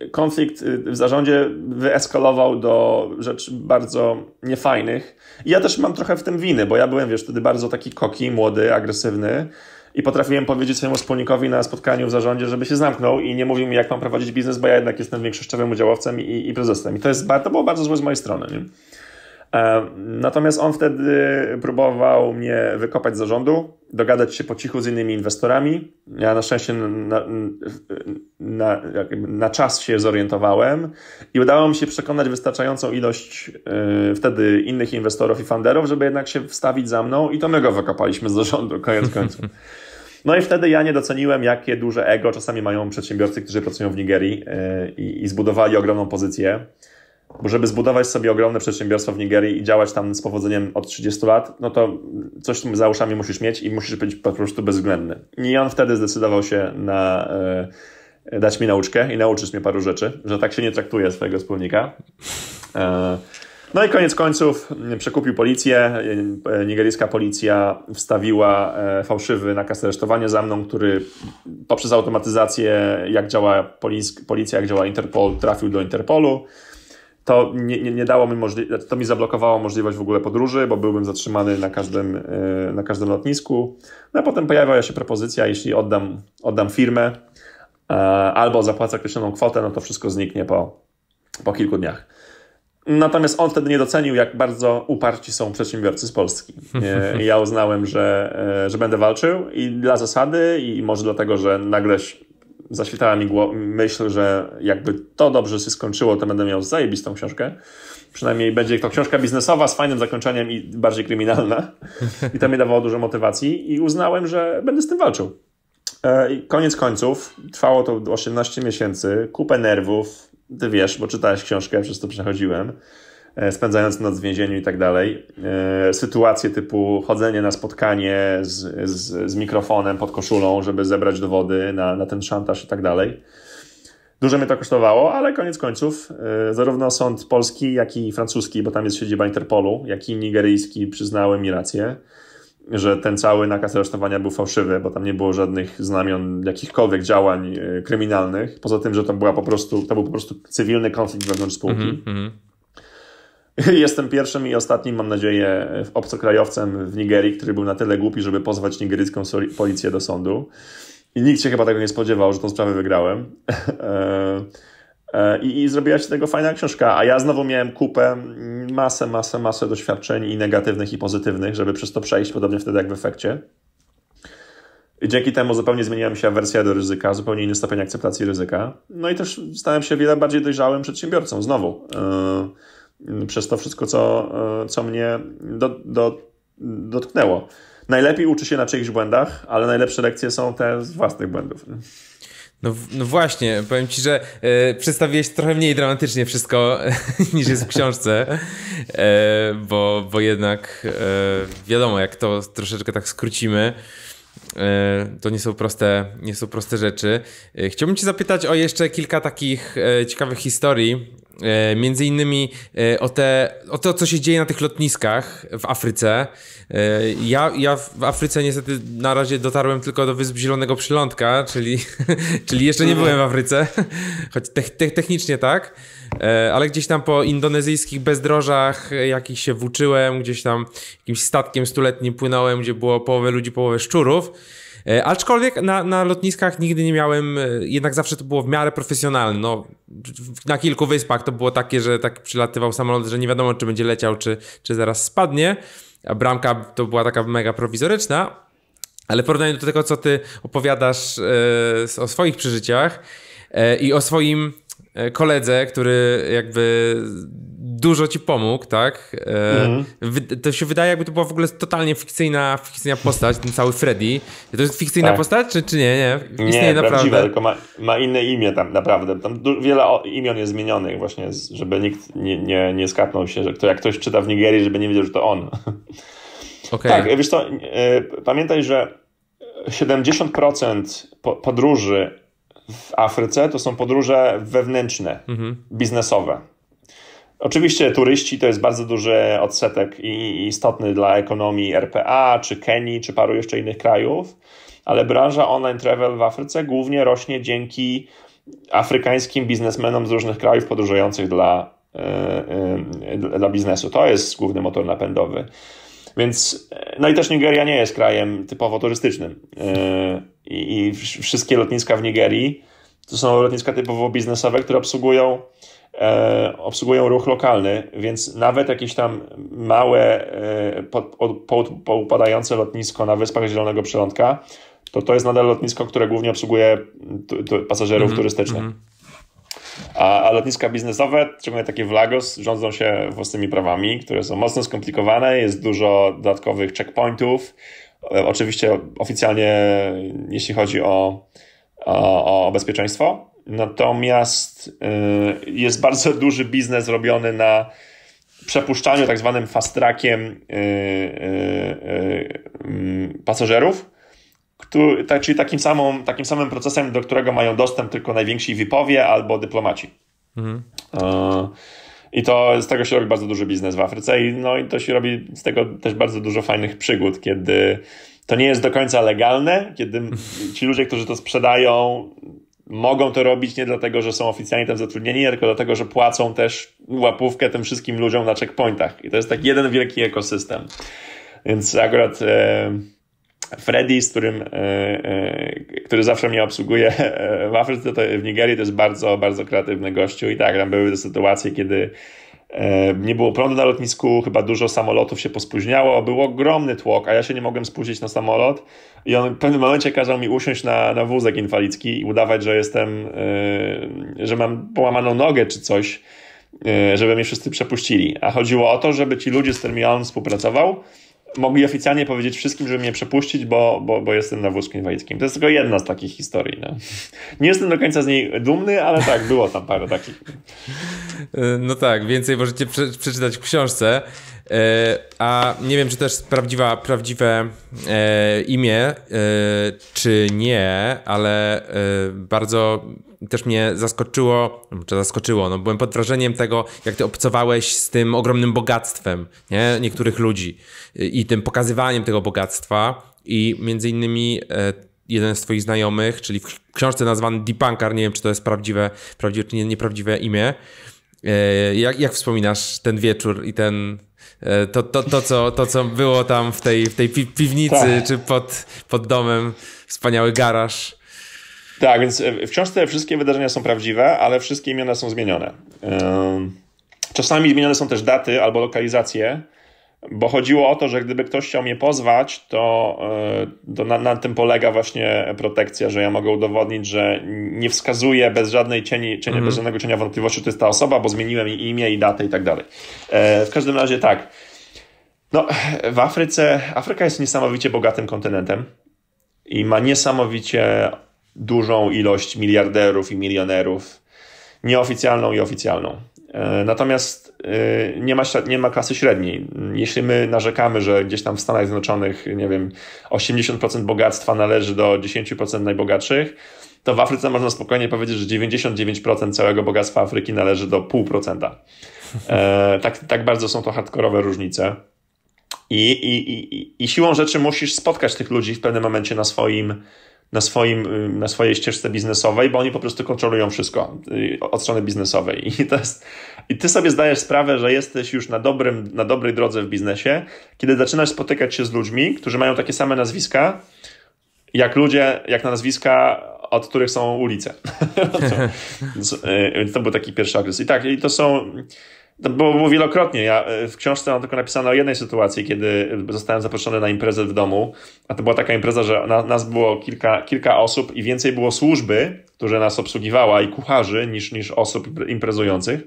y, konflikt y, w zarządzie wyeskalował do rzeczy bardzo niefajnych. I ja też mam trochę w tym winy, bo ja byłem, wiesz, wtedy bardzo taki koki, młody, agresywny i potrafiłem powiedzieć swojemu wspólnikowi na spotkaniu w zarządzie, żeby się zamknął i nie mówił mi, jak mam prowadzić biznes, bo ja jednak jestem większościowym udziałowcem i, i prezesem. I to, jest, to było bardzo złe z mojej strony. Nie? E, natomiast on wtedy próbował mnie wykopać z zarządu, dogadać się po cichu z innymi inwestorami. Ja na szczęście na, na, na czas się zorientowałem i udało mi się przekonać wystarczającą ilość e, wtedy innych inwestorów i funderów, żeby jednak się wstawić za mną i to my go wykopaliśmy z zarządu, koniec końców. No i wtedy ja nie doceniłem, jakie duże ego czasami mają przedsiębiorcy, którzy pracują w Nigerii e, i zbudowali ogromną pozycję. Bo żeby zbudować sobie ogromne przedsiębiorstwo w Nigerii i działać tam z powodzeniem od 30 lat, no to coś za uszami musisz mieć i musisz być po prostu bezwzględny. I on wtedy zdecydował się na e, dać mi nauczkę i nauczyć mnie paru rzeczy, że tak się nie traktuje swojego wspólnika. E, no i koniec końców mm, przekupił policję. E, e, nigeryjska policja wstawiła e, fałszywy nakaz aresztowania za mną, który poprzez automatyzację, jak działa policja, jak działa Interpol, trafił do Interpolu to nie, nie, nie dało mi znaczy, to mi zablokowało możliwość w ogóle podróży, bo byłbym zatrzymany na każdym, e, na każdym lotnisku. No a potem pojawiła się propozycja, jeśli oddam, oddam firmę e, albo zapłacę określoną kwotę, no to wszystko zniknie po, po kilku dniach. Natomiast on wtedy nie docenił, jak bardzo uparci są przedsiębiorcy z Polski. E, ja uznałem, że, że będę walczył i dla zasady, i może dlatego, że nagle zaświtała mi myśl, że jakby to dobrze się skończyło, to będę miał zajebistą książkę. Przynajmniej będzie to książka biznesowa z fajnym zakończeniem i bardziej kryminalna. I to mi dawało dużo motywacji i uznałem, że będę z tym walczył. E, I koniec końców, trwało to 18 miesięcy, kupę nerwów, ty wiesz, bo czytałeś książkę, przez to przechodziłem. E, spędzając noc w więzieniu i tak dalej. E, sytuacje typu chodzenie na spotkanie z, z, z mikrofonem pod koszulą, żeby zebrać dowody na, na ten szantaż i tak dalej. Dużo mnie to kosztowało, ale koniec końców e, zarówno sąd polski, jak i francuski, bo tam jest siedziba Interpolu, jak i nigeryjski przyznały mi rację, że ten cały nakaz aresztowania był fałszywy, bo tam nie było żadnych znamion jakichkolwiek działań kryminalnych, poza tym, że to, była po prostu, to był po prostu cywilny konflikt wewnątrz spółki. Mm -hmm. [LAUGHS] Jestem pierwszym i ostatnim, mam nadzieję, obcokrajowcem w Nigerii, który był na tyle głupi, żeby pozwać nigeryjską policję do sądu. I nikt się chyba tego nie spodziewał, że tą sprawę wygrałem. [LAUGHS] E, e, I, I zrobiła się tego fajna książka, a ja znowu miałem kupę, masę, masę, masę doświadczeń i negatywnych, i pozytywnych, żeby przez to przejść, podobnie wtedy jak w efekcie. I dzięki temu zupełnie zmieniła się wersja do ryzyka, zupełnie inny stopień akceptacji ryzyka. No i też stałem się wiele bardziej dojrzałym przedsiębiorcą, znowu. Yy przez to wszystko, co, e, co mnie do, do, dotknęło. Najlepiej uczy się na czyichś błędach, ale najlepsze lekcje są te z własnych błędów. No, no, właśnie, powiem ci, że e, przedstawiłeś trochę mniej dramatycznie wszystko [LAUGHS] niż jest w książce, e, bo, bo jednak e, wiadomo, jak to troszeczkę tak skrócimy, to nie są, proste, nie są proste rzeczy. Chciałbym cię zapytać o jeszcze kilka takich ciekawych historii, E, między innymi e, o, te, o to, co się dzieje na tych lotniskach w Afryce. E, ja, ja w Afryce niestety na razie dotarłem tylko do Wysp Zielonego Przylądka, czyli, [LAUGHS] czyli jeszcze nie byłem w Afryce, [LAUGHS] choć te, te, technicznie tak, ale gdzieś tam po indonezyjskich bezdrożach jakich się włóczyłem, gdzieś tam jakimś statkiem stuletnim płynąłem, gdzie było połowę ludzi, połowę szczurów E, aczkolwiek na, na lotniskach nigdy nie miałem, e, jednak zawsze to było w miarę profesjonalne. No, na kilku wyspach to było takie, że tak przylatywał samolot, że nie wiadomo, czy będzie leciał, czy, czy zaraz spadnie. A bramka to była taka mega prowizoryczna. Ale w porównaniu do tego, co ty opowiadasz e, o swoich przeżyciach e, i o swoim e, koledze, który jakby dużo ci pomógł, tak? E, mhm. To się wydaje, jakby to była w ogóle totalnie fikcyjna, fikcyjna postać, ten cały Freddy. To jest fikcyjna tak. postać, czy, czy nie? Nie, istnieje nie, naprawdę. Prawdziwe, tylko ma, ma, inne imię tam, naprawdę. Tam wiele imion jest zmienionych właśnie, żeby nikt nie, nie, nie skapnął się, że kto, jak ktoś czyta w Nigerii, żeby nie wiedział, że to on. [LAUGHS] Okay. Tak, wiesz co, e, pamiętaj, że 70% podróży w Afryce to są podróże wewnętrzne, mhm. biznesowe Oczywiście turyści to jest bardzo duży odsetek i istotny dla ekonomii RPA, czy Kenii, czy paru jeszcze innych krajów, ale branża online travel w Afryce głównie rośnie dzięki afrykańskim biznesmenom z różnych krajów podróżujących dla, e, e, dla biznesu. To jest główny motor napędowy. Więc, e, no i też Nigeria nie jest krajem typowo turystycznym. I, i wszystkie lotniska w Nigerii to są lotniska typowo biznesowe, które obsługują E, obsługują ruch lokalny, więc nawet jakieś tam małe, e, poupadające lotnisko na Wyspach Zielonego Przylądka, to to jest nadal lotnisko, które głównie obsługuje pasażerów mm-hmm, turystycznych. Mm. A, a, lotniska biznesowe, szczególnie takie w Lagos, rządzą się własnymi prawami, które są mocno skomplikowane, jest dużo dodatkowych checkpointów. E, oczywiście oficjalnie, jeśli chodzi o, o, o bezpieczeństwo, Natomiast y, jest bardzo duży biznes robiony na przepuszczaniu tak zwanym fast trackiem y, y, mm, pasażerów, tak, czyli takim, samą, takim samym procesem, do którego mają dostęp tylko najwięksi VIPowie albo dyplomaci. Mhm. I to z tego się robi bardzo duży biznes w Afryce, i, no, i to się robi z tego też bardzo dużo fajnych przygód, kiedy to nie jest do końca legalne, kiedy [LAUGHS] ci ludzie, którzy to sprzedają, mogą to robić nie dlatego, że są oficjalnie tam zatrudnieni, tylko dlatego, że płacą też łapówkę tym wszystkim ludziom na checkpointach. I to jest tak jeden wielki ekosystem. Więc akurat e, Freddy, z którym, e, e, który zawsze mnie obsługuje e, w Afryce, to, w Nigerii, to jest bardzo, bardzo kreatywny gościu. I tak, tam były te sytuacje, kiedy E, nie było prądu na lotnisku, chyba dużo samolotów się pospóźniało, był ogromny tłok, a ja się nie mogłem spóźnić na samolot. I on w pewnym momencie kazał mi usiąść na, na wózek inwalidzki i udawać, że jestem, yy, że mam połamaną nogę czy coś, yy, żeby mnie wszyscy przepuścili. A chodziło o to, żeby ci ludzie, z którymi on współpracował, mogli oficjalnie powiedzieć wszystkim, żeby mnie przepuścić, bo, bo, bo jestem na wózku inwalidzkim. To jest tylko jedna z takich historii. No. Nie jestem do końca z niej dumny, ale tak, było tam parę takich. [LAUGHS] No tak, więcej możecie przeczytać w książce. E, a nie wiem, czy też prawdziwa, prawdziwe e, imię, e, czy nie, ale bardzo też mnie zaskoczyło, czy zaskoczyło, no byłem pod wrażeniem tego, jak ty obcowałeś z tym ogromnym bogactwem nie? niektórych ludzi i tym pokazywaniem tego bogactwa i między innymi e, jeden z twoich znajomych, czyli w książce nazwany Deepankar, nie wiem czy to jest prawdziwe, prawdziwe czy nieprawdziwe imię, e, jak, jak wspominasz ten wieczór i ten, e, to, to, to, co, to co było tam w tej, w tej piwnicy tak. czy pod, pod domem, wspaniały garaż? Tak, więc e, wciąż te wszystkie wydarzenia są prawdziwe, ale wszystkie imiona są zmienione. Czasami zmienione są też daty albo lokalizacje, bo chodziło o to, że gdyby ktoś chciał mnie pozwać, to, e, to na, na, tym polega właśnie protekcja, że ja mogę udowodnić, że nie wskazuję bez żadnej cieni, cienia, mhm. bez żadnego cienia wątpliwości, czy to jest ta osoba, bo zmieniłem jej imię i datę i tak dalej. E, w każdym razie tak. No, w Afryce, Afryka jest niesamowicie bogatym kontynentem i ma niesamowicie dużą ilość miliarderów i milionerów, nieoficjalną i oficjalną. E, natomiast e, nie ma, nie ma klasy średniej. Jeśli my narzekamy, że gdzieś tam w Stanach Zjednoczonych, nie wiem, 80% bogactwa należy do 10% najbogatszych, to w Afryce można spokojnie powiedzieć, że 99% całego bogactwa Afryki należy do 0,5%. E, tak, tak bardzo są to hardkorowe różnice. I, i, i, I siłą rzeczy musisz spotkać tych ludzi w pewnym momencie na swoim na, swoim, y, na swojej ścieżce biznesowej, bo oni po prostu kontrolują wszystko y, od strony biznesowej. I, to jest, I ty sobie zdajesz sprawę, że jesteś już na, dobrym, na dobrej drodze w biznesie, kiedy zaczynasz spotykać się z ludźmi, którzy mają takie same nazwiska, jak ludzie, jak na nazwiska, od których są ulice. to, [LAUGHS] no [LAUGHS] to był taki pierwszy okres. I tak, i to są no, bo wielokrotnie, ja e, w książce mam tylko napisane o jednej sytuacji, kiedy zostałem zaproszony na imprezę w domu, a to była taka impreza, że na, nas było kilka, kilka osób i więcej było służby, które nas obsługiwała i kucharzy niż, niż osób imprezujących,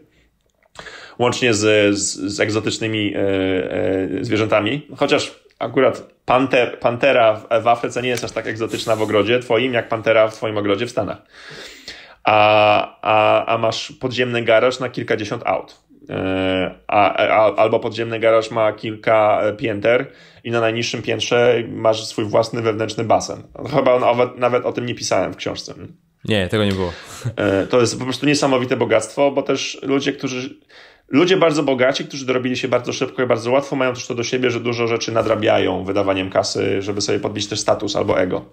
łącznie z, z, z egzotycznymi e, e, zwierzętami, chociaż akurat panter, pantera w Afryce nie jest aż tak egzotyczna w ogrodzie twoim, jak pantera w twoim ogrodzie w Stanach. A, a, a masz podziemny garaż na kilkadziesiąt aut E, a, e, a, albo podziemny garaż ma kilka e, pięter i na najniższym piętrze masz swój własny wewnętrzny basen. No, chyba nawet, nawet o tym nie pisałem w książce. Nie, tego nie było. To jest po prostu niesamowite bogactwo, bo też ludzie, którzy. Ludzie bardzo bogaci, którzy dorobili się bardzo szybko i bardzo łatwo, mają też to do siebie, że dużo rzeczy nadrabiają wydawaniem kasy, żeby sobie podbić też status albo ego.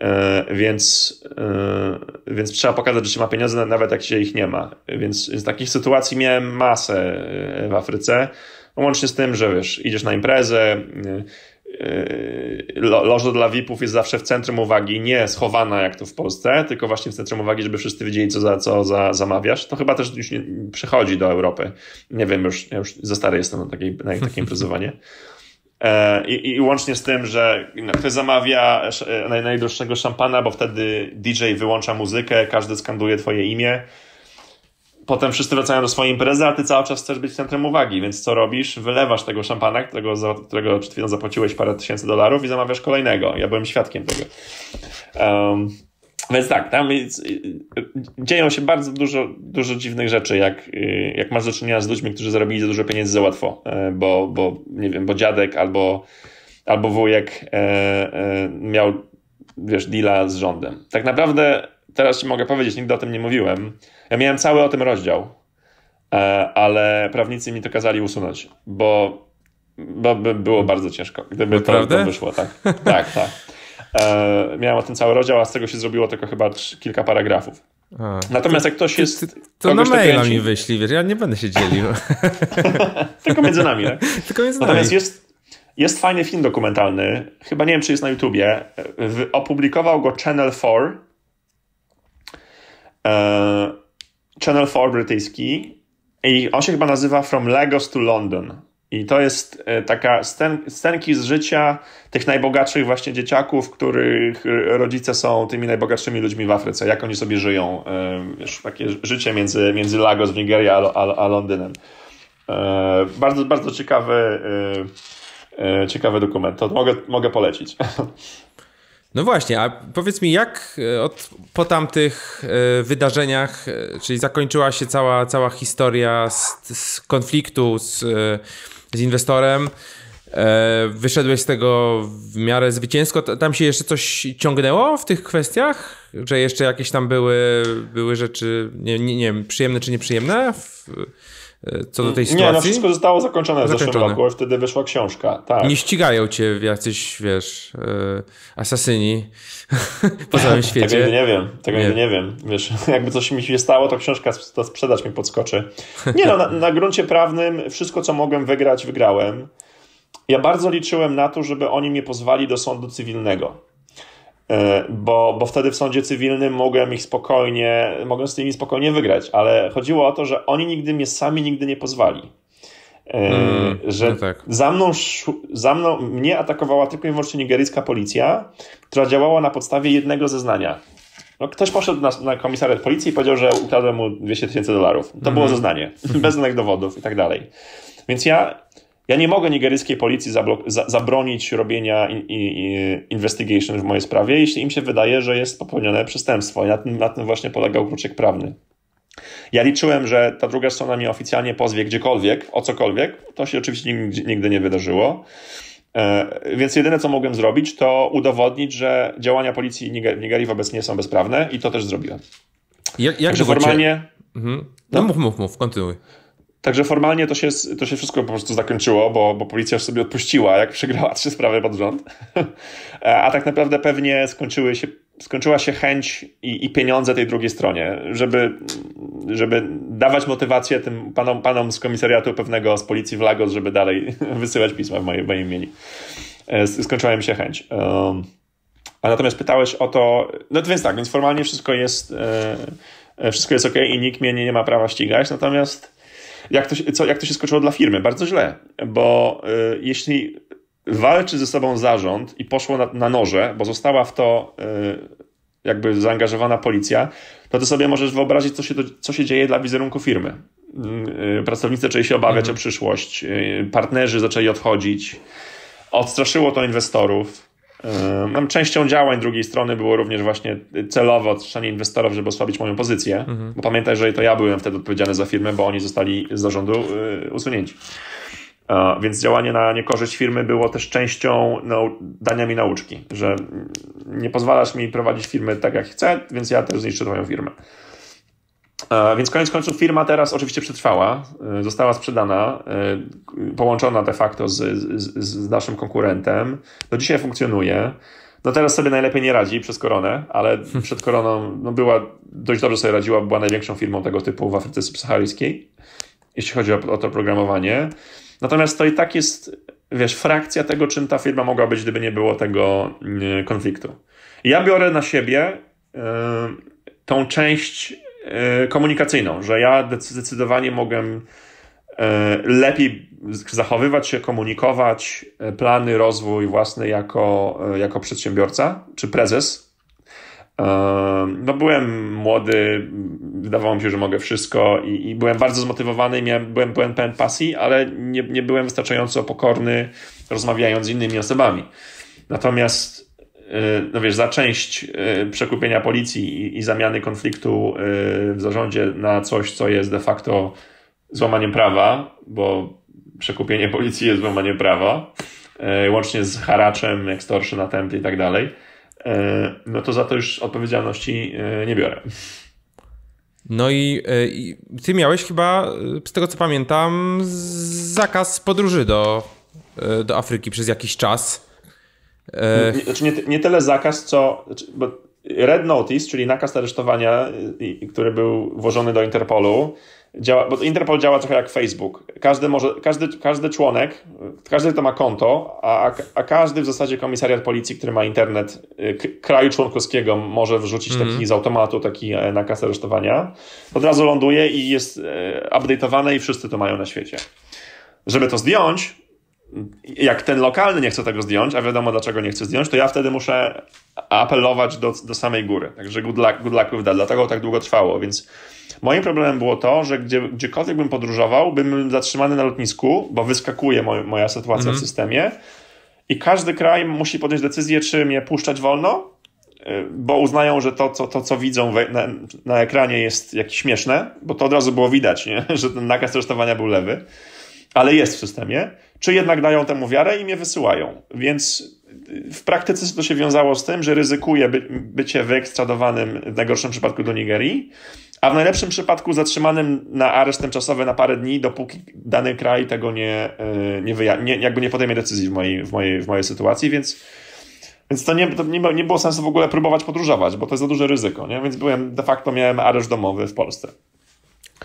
E, więc, e, więc trzeba pokazać, że się ma pieniądze, nawet jak się ich nie ma. Więc z takich sytuacji miałem masę e, w Afryce, łącznie z tym, że wiesz, idziesz na imprezę, lożo dla VIP-ów jest zawsze w centrum uwagi, nie schowana jak to w Polsce, tylko właśnie w centrum uwagi, żeby wszyscy wiedzieli, co, za, co za, zamawiasz. To chyba też już nie, przychodzi do Europy. Nie wiem, już, ja już za stary jestem na takie, na takie imprezowanie. E, I, I, łącznie z tym, że no, ktoś zamawia e, naj, najdroższego szampana, bo wtedy DJ wyłącza muzykę, każdy skanduje twoje imię. Potem wszyscy wracają do swojej imprezy, a ty cały czas chcesz być centrum uwagi, więc co robisz? Wylewasz tego szampana, którego, za, którego przed chwilą zapłaciłeś parę tysięcy dolarów i zamawiasz kolejnego. Ja byłem świadkiem tego. Um, więc tak, tam jest, dzieją się bardzo dużo, dużo dziwnych rzeczy, jak, y, jak masz do czynienia z ludźmi, którzy zarobili za dużo pieniędzy za łatwo, e, bo, bo nie wiem, bo dziadek albo, albo wujek e, e, miał, wiesz, deala z rządem. Tak naprawdę teraz ci mogę powiedzieć, nigdy o tym nie mówiłem. Ja miałem cały o tym rozdział, e, ale prawnicy mi to kazali usunąć, bo, bo by było bardzo ciężko, gdyby to, to wyszło, tak. Tak, tak. E, miałem o tym cały rozdział, a z tego się zrobiło tylko chyba kilka paragrafów. A, Natomiast jak ktoś jest. to na tak maila kręci... mi wyśli, wiesz, ja nie będę się dzielił. [LAUGHS] [LAUGHS] tylko między nami, tak? Tylko między nami. Natomiast jest, jest fajny film dokumentalny, chyba nie wiem, czy jest na YouTubie. Opublikował go Channel 4. E, Channel 4 brytyjski. I on się chyba nazywa From Lagos to London. I to jest e, taka scen, scenki z życia tych najbogatszych właśnie dzieciaków, których e, rodzice są tymi najbogatszymi ludźmi w Afryce. Jak oni sobie żyją. E, wiesz, takie życie między, między Lagos w Nigerii a, a, a Londynem. Bardzo, bardzo ciekawy, ciekawy dokument. To mogę, mogę polecić. [LAUGHS] No właśnie, a powiedz mi, jak od, po tamtych wydarzeniach, czyli zakończyła się cała, cała historia z, z konfliktu z z inwestorem. E, wyszedłeś z tego w miarę zwycięsko. Tam się jeszcze coś ciągnęło w tych kwestiach? Że jeszcze jakieś tam były, były rzeczy, nie, nie, nie wiem, przyjemne czy nieprzyjemne? W... E, co do mm, tej sytuacji. Nie, no wszystko zostało zakończone, zakończone. w zeszłym roku, wtedy wyszła książka. Tak. Nie ścigają cię jacyś, wiesz, yy, asasyni [LAUGHS] po całym świecie. Tego nigdy nie wiem, tego nie. nie wiem. Wiesz, [LAUGHS] jakby coś mi się stało, to książka, ta sprzedaż mi podskoczy. Nie no, na, na gruncie prawnym wszystko, co mogłem wygrać, wygrałem. Ja bardzo liczyłem na to, żeby oni mnie pozwali do sądu cywilnego. E, bo, bo wtedy w sądzie cywilnym mogłem ich spokojnie, mogłem z nimi spokojnie wygrać, ale chodziło o to, że oni nigdy mnie sami nigdy nie pozwali. E, mm, że no tak. za, mną, za mną mnie atakowała tylko i wyłącznie nigeryjska policja, która działała na podstawie jednego zeznania. No, ktoś poszedł na, na komisariat policji i powiedział, że ukradłem mu 200 tysięcy dolarów. To mm -hmm. było mhm. zeznanie, [LAUGHS] bez żadnych dowodów i tak dalej. Więc ja ja nie mogę nigeryjskiej policji zabronić robienia in, in, investigation w mojej sprawie, jeśli im się wydaje, że jest popełnione przestępstwo. I na tym, na tym właśnie polegał kruczek prawny. Ja liczyłem, że ta druga strona mnie oficjalnie pozwie gdziekolwiek, o cokolwiek. To się oczywiście nigdy nie wydarzyło. E, więc jedyne, co mogłem zrobić, to udowodnić, że działania policji w Nigerii wobec mnie są bezprawne i to też zrobiłem. Jak, jak Także formalnie... Cię... Mhm. No, no mów, mów, mów, kontynuuj. Także formalnie to się, to się wszystko po prostu zakończyło, bo, bo policja już sobie odpuściła, jak przegrała [LAUGHS] trzy sprawy pod rząd. E, a tak naprawdę pewnie skończyły się, skończyła się chęć i, i pieniądze tej drugiej stronie, żeby, żeby dawać motywację tym panom, panom z komisariatu pewnego z policji w Lagos, żeby dalej [LAUGHS] wysyłać pisma w moim, imieniu. E, skończyła mi się chęć. A natomiast pytałeś o to, no to więc tak, więc formalnie wszystko jest, e, wszystko jest ok i nikt mnie nie, nie ma prawa ścigać, natomiast jak to, się, co, jak to się skoczyło dla firmy? Bardzo źle, bo y, jeśli walczy ze sobą zarząd i poszło na, na noże, bo została w to y, jakby zaangażowana policja, to ty sobie możesz wyobrazić, co się, to, co się dzieje dla wizerunku firmy. Y, y, pracownicy zaczęli się obawiać mhm. o przyszłość, y, partnerzy zaczęli odchodzić, odstraszyło to inwestorów nam e, częścią działań drugiej strony było również właśnie celowe odstrzanie inwestorów, żeby osłabić moją pozycję, mhm. bo pamiętaj, że to ja byłem wtedy odpowiedzialny za firmę, bo oni zostali z zarządu e, usunięci. E, więc działanie na niekorzyść firmy było też częścią dania mi nauczki, że nie pozwalasz mi prowadzić firmy tak jak chcę, więc ja też zniszczę twoją firmę. E, więc koniec końców firma teraz oczywiście przetrwała, e, została sprzedana, e, połączona de facto z, z, z naszym konkurentem. Do dzisiaj funkcjonuje. No teraz sobie najlepiej nie radzi przez koronę, ale [LAUGHS] przed koroną no była dość dobrze sobie radziła, była największą firmą tego typu w Afryce subsaharyjskiej, jeśli chodzi o, o to programowanie. Natomiast to i tak jest, wiesz, frakcja tego, czym ta firma mogła być, gdyby nie było tego mm, konfliktu. Ja biorę na siebie yy, tą część E, komunikacyjną, że ja zdecydowanie mogłem lepiej zachowywać się, komunikować e, plany, rozwój własny jako, e, jako przedsiębiorca czy prezes. No, byłem młody, wydawało mi się, że mogę wszystko i, i byłem bardzo zmotywowany, miałem, byłem pełen, pełen pasji, ale nie, nie byłem wystarczająco pokorny, rozmawiając z innymi osobami. Natomiast no wiesz, za część e, przekupienia policji i, zamiany konfliktu e, w zarządzie na coś, co jest de facto złamaniem prawa, bo przekupienie policji jest złamaniem prawa, e, łącznie z haraczem, na attempt i tak dalej, no to za to już odpowiedzialności nie biorę. No i, i, ty miałeś chyba, z tego co pamiętam, zakaz podróży do, do Afryki przez jakiś czas. Nie, znaczy nie, nie tyle zakaz, co. Znaczy, bo red notice, czyli nakaz aresztowania, który był włożony do Interpolu, działa, bo Interpol działa trochę jak Facebook. Każdy, może, każdy, każdy członek, każdy, to ma konto, a, a każdy w zasadzie komisariat policji, który ma internet y, kraju członkowskiego, może wrzucić mm. taki z automatu taki e, nakaz aresztowania. Od razu ląduje i jest e, update'owane i wszyscy to mają na świecie. Żeby to zdjąć, jak ten lokalny nie chce tego zdjąć, a wiadomo dlaczego nie chce zdjąć, to ja wtedy muszę apelować do, do samej góry. Także good luck, good luck with that. Dlatego tak długo trwało, więc moim problemem było to, że gdzie, gdziekolwiek bym podróżował, bym zatrzymany na lotnisku, bo wyskakuje moj, moja sytuacja w mhm. systemie i każdy kraj musi podjąć decyzję, czy mnie puszczać wolno, y, bo uznają, że to, co to co widzą na, na ekranie jest jakieś śmieszne, bo to od razu było widać, nie? [LAUGHS] że ten nakaz aresztowania był lewy, ale jest w systemie czy jednak dają temu wiarę i mnie wysyłają. Więc y, w praktyce to się wiązało z tym, że ryzykuję by, bycie wyekstradowanym w najgorszym przypadku do Nigerii, a w najlepszym przypadku zatrzymanym na areszt tymczasowy na parę dni, dopóki dany kraj tego nie, y, nie, wyja- nie jakby nie podejmie decyzji w mojej, w mojej, w mojej sytuacji, więc więc to, nie, to nie, nie było sensu w ogóle próbować podróżować, bo to jest za duże ryzyko, nie? Więc byłem, de facto miałem areszt domowy w Polsce.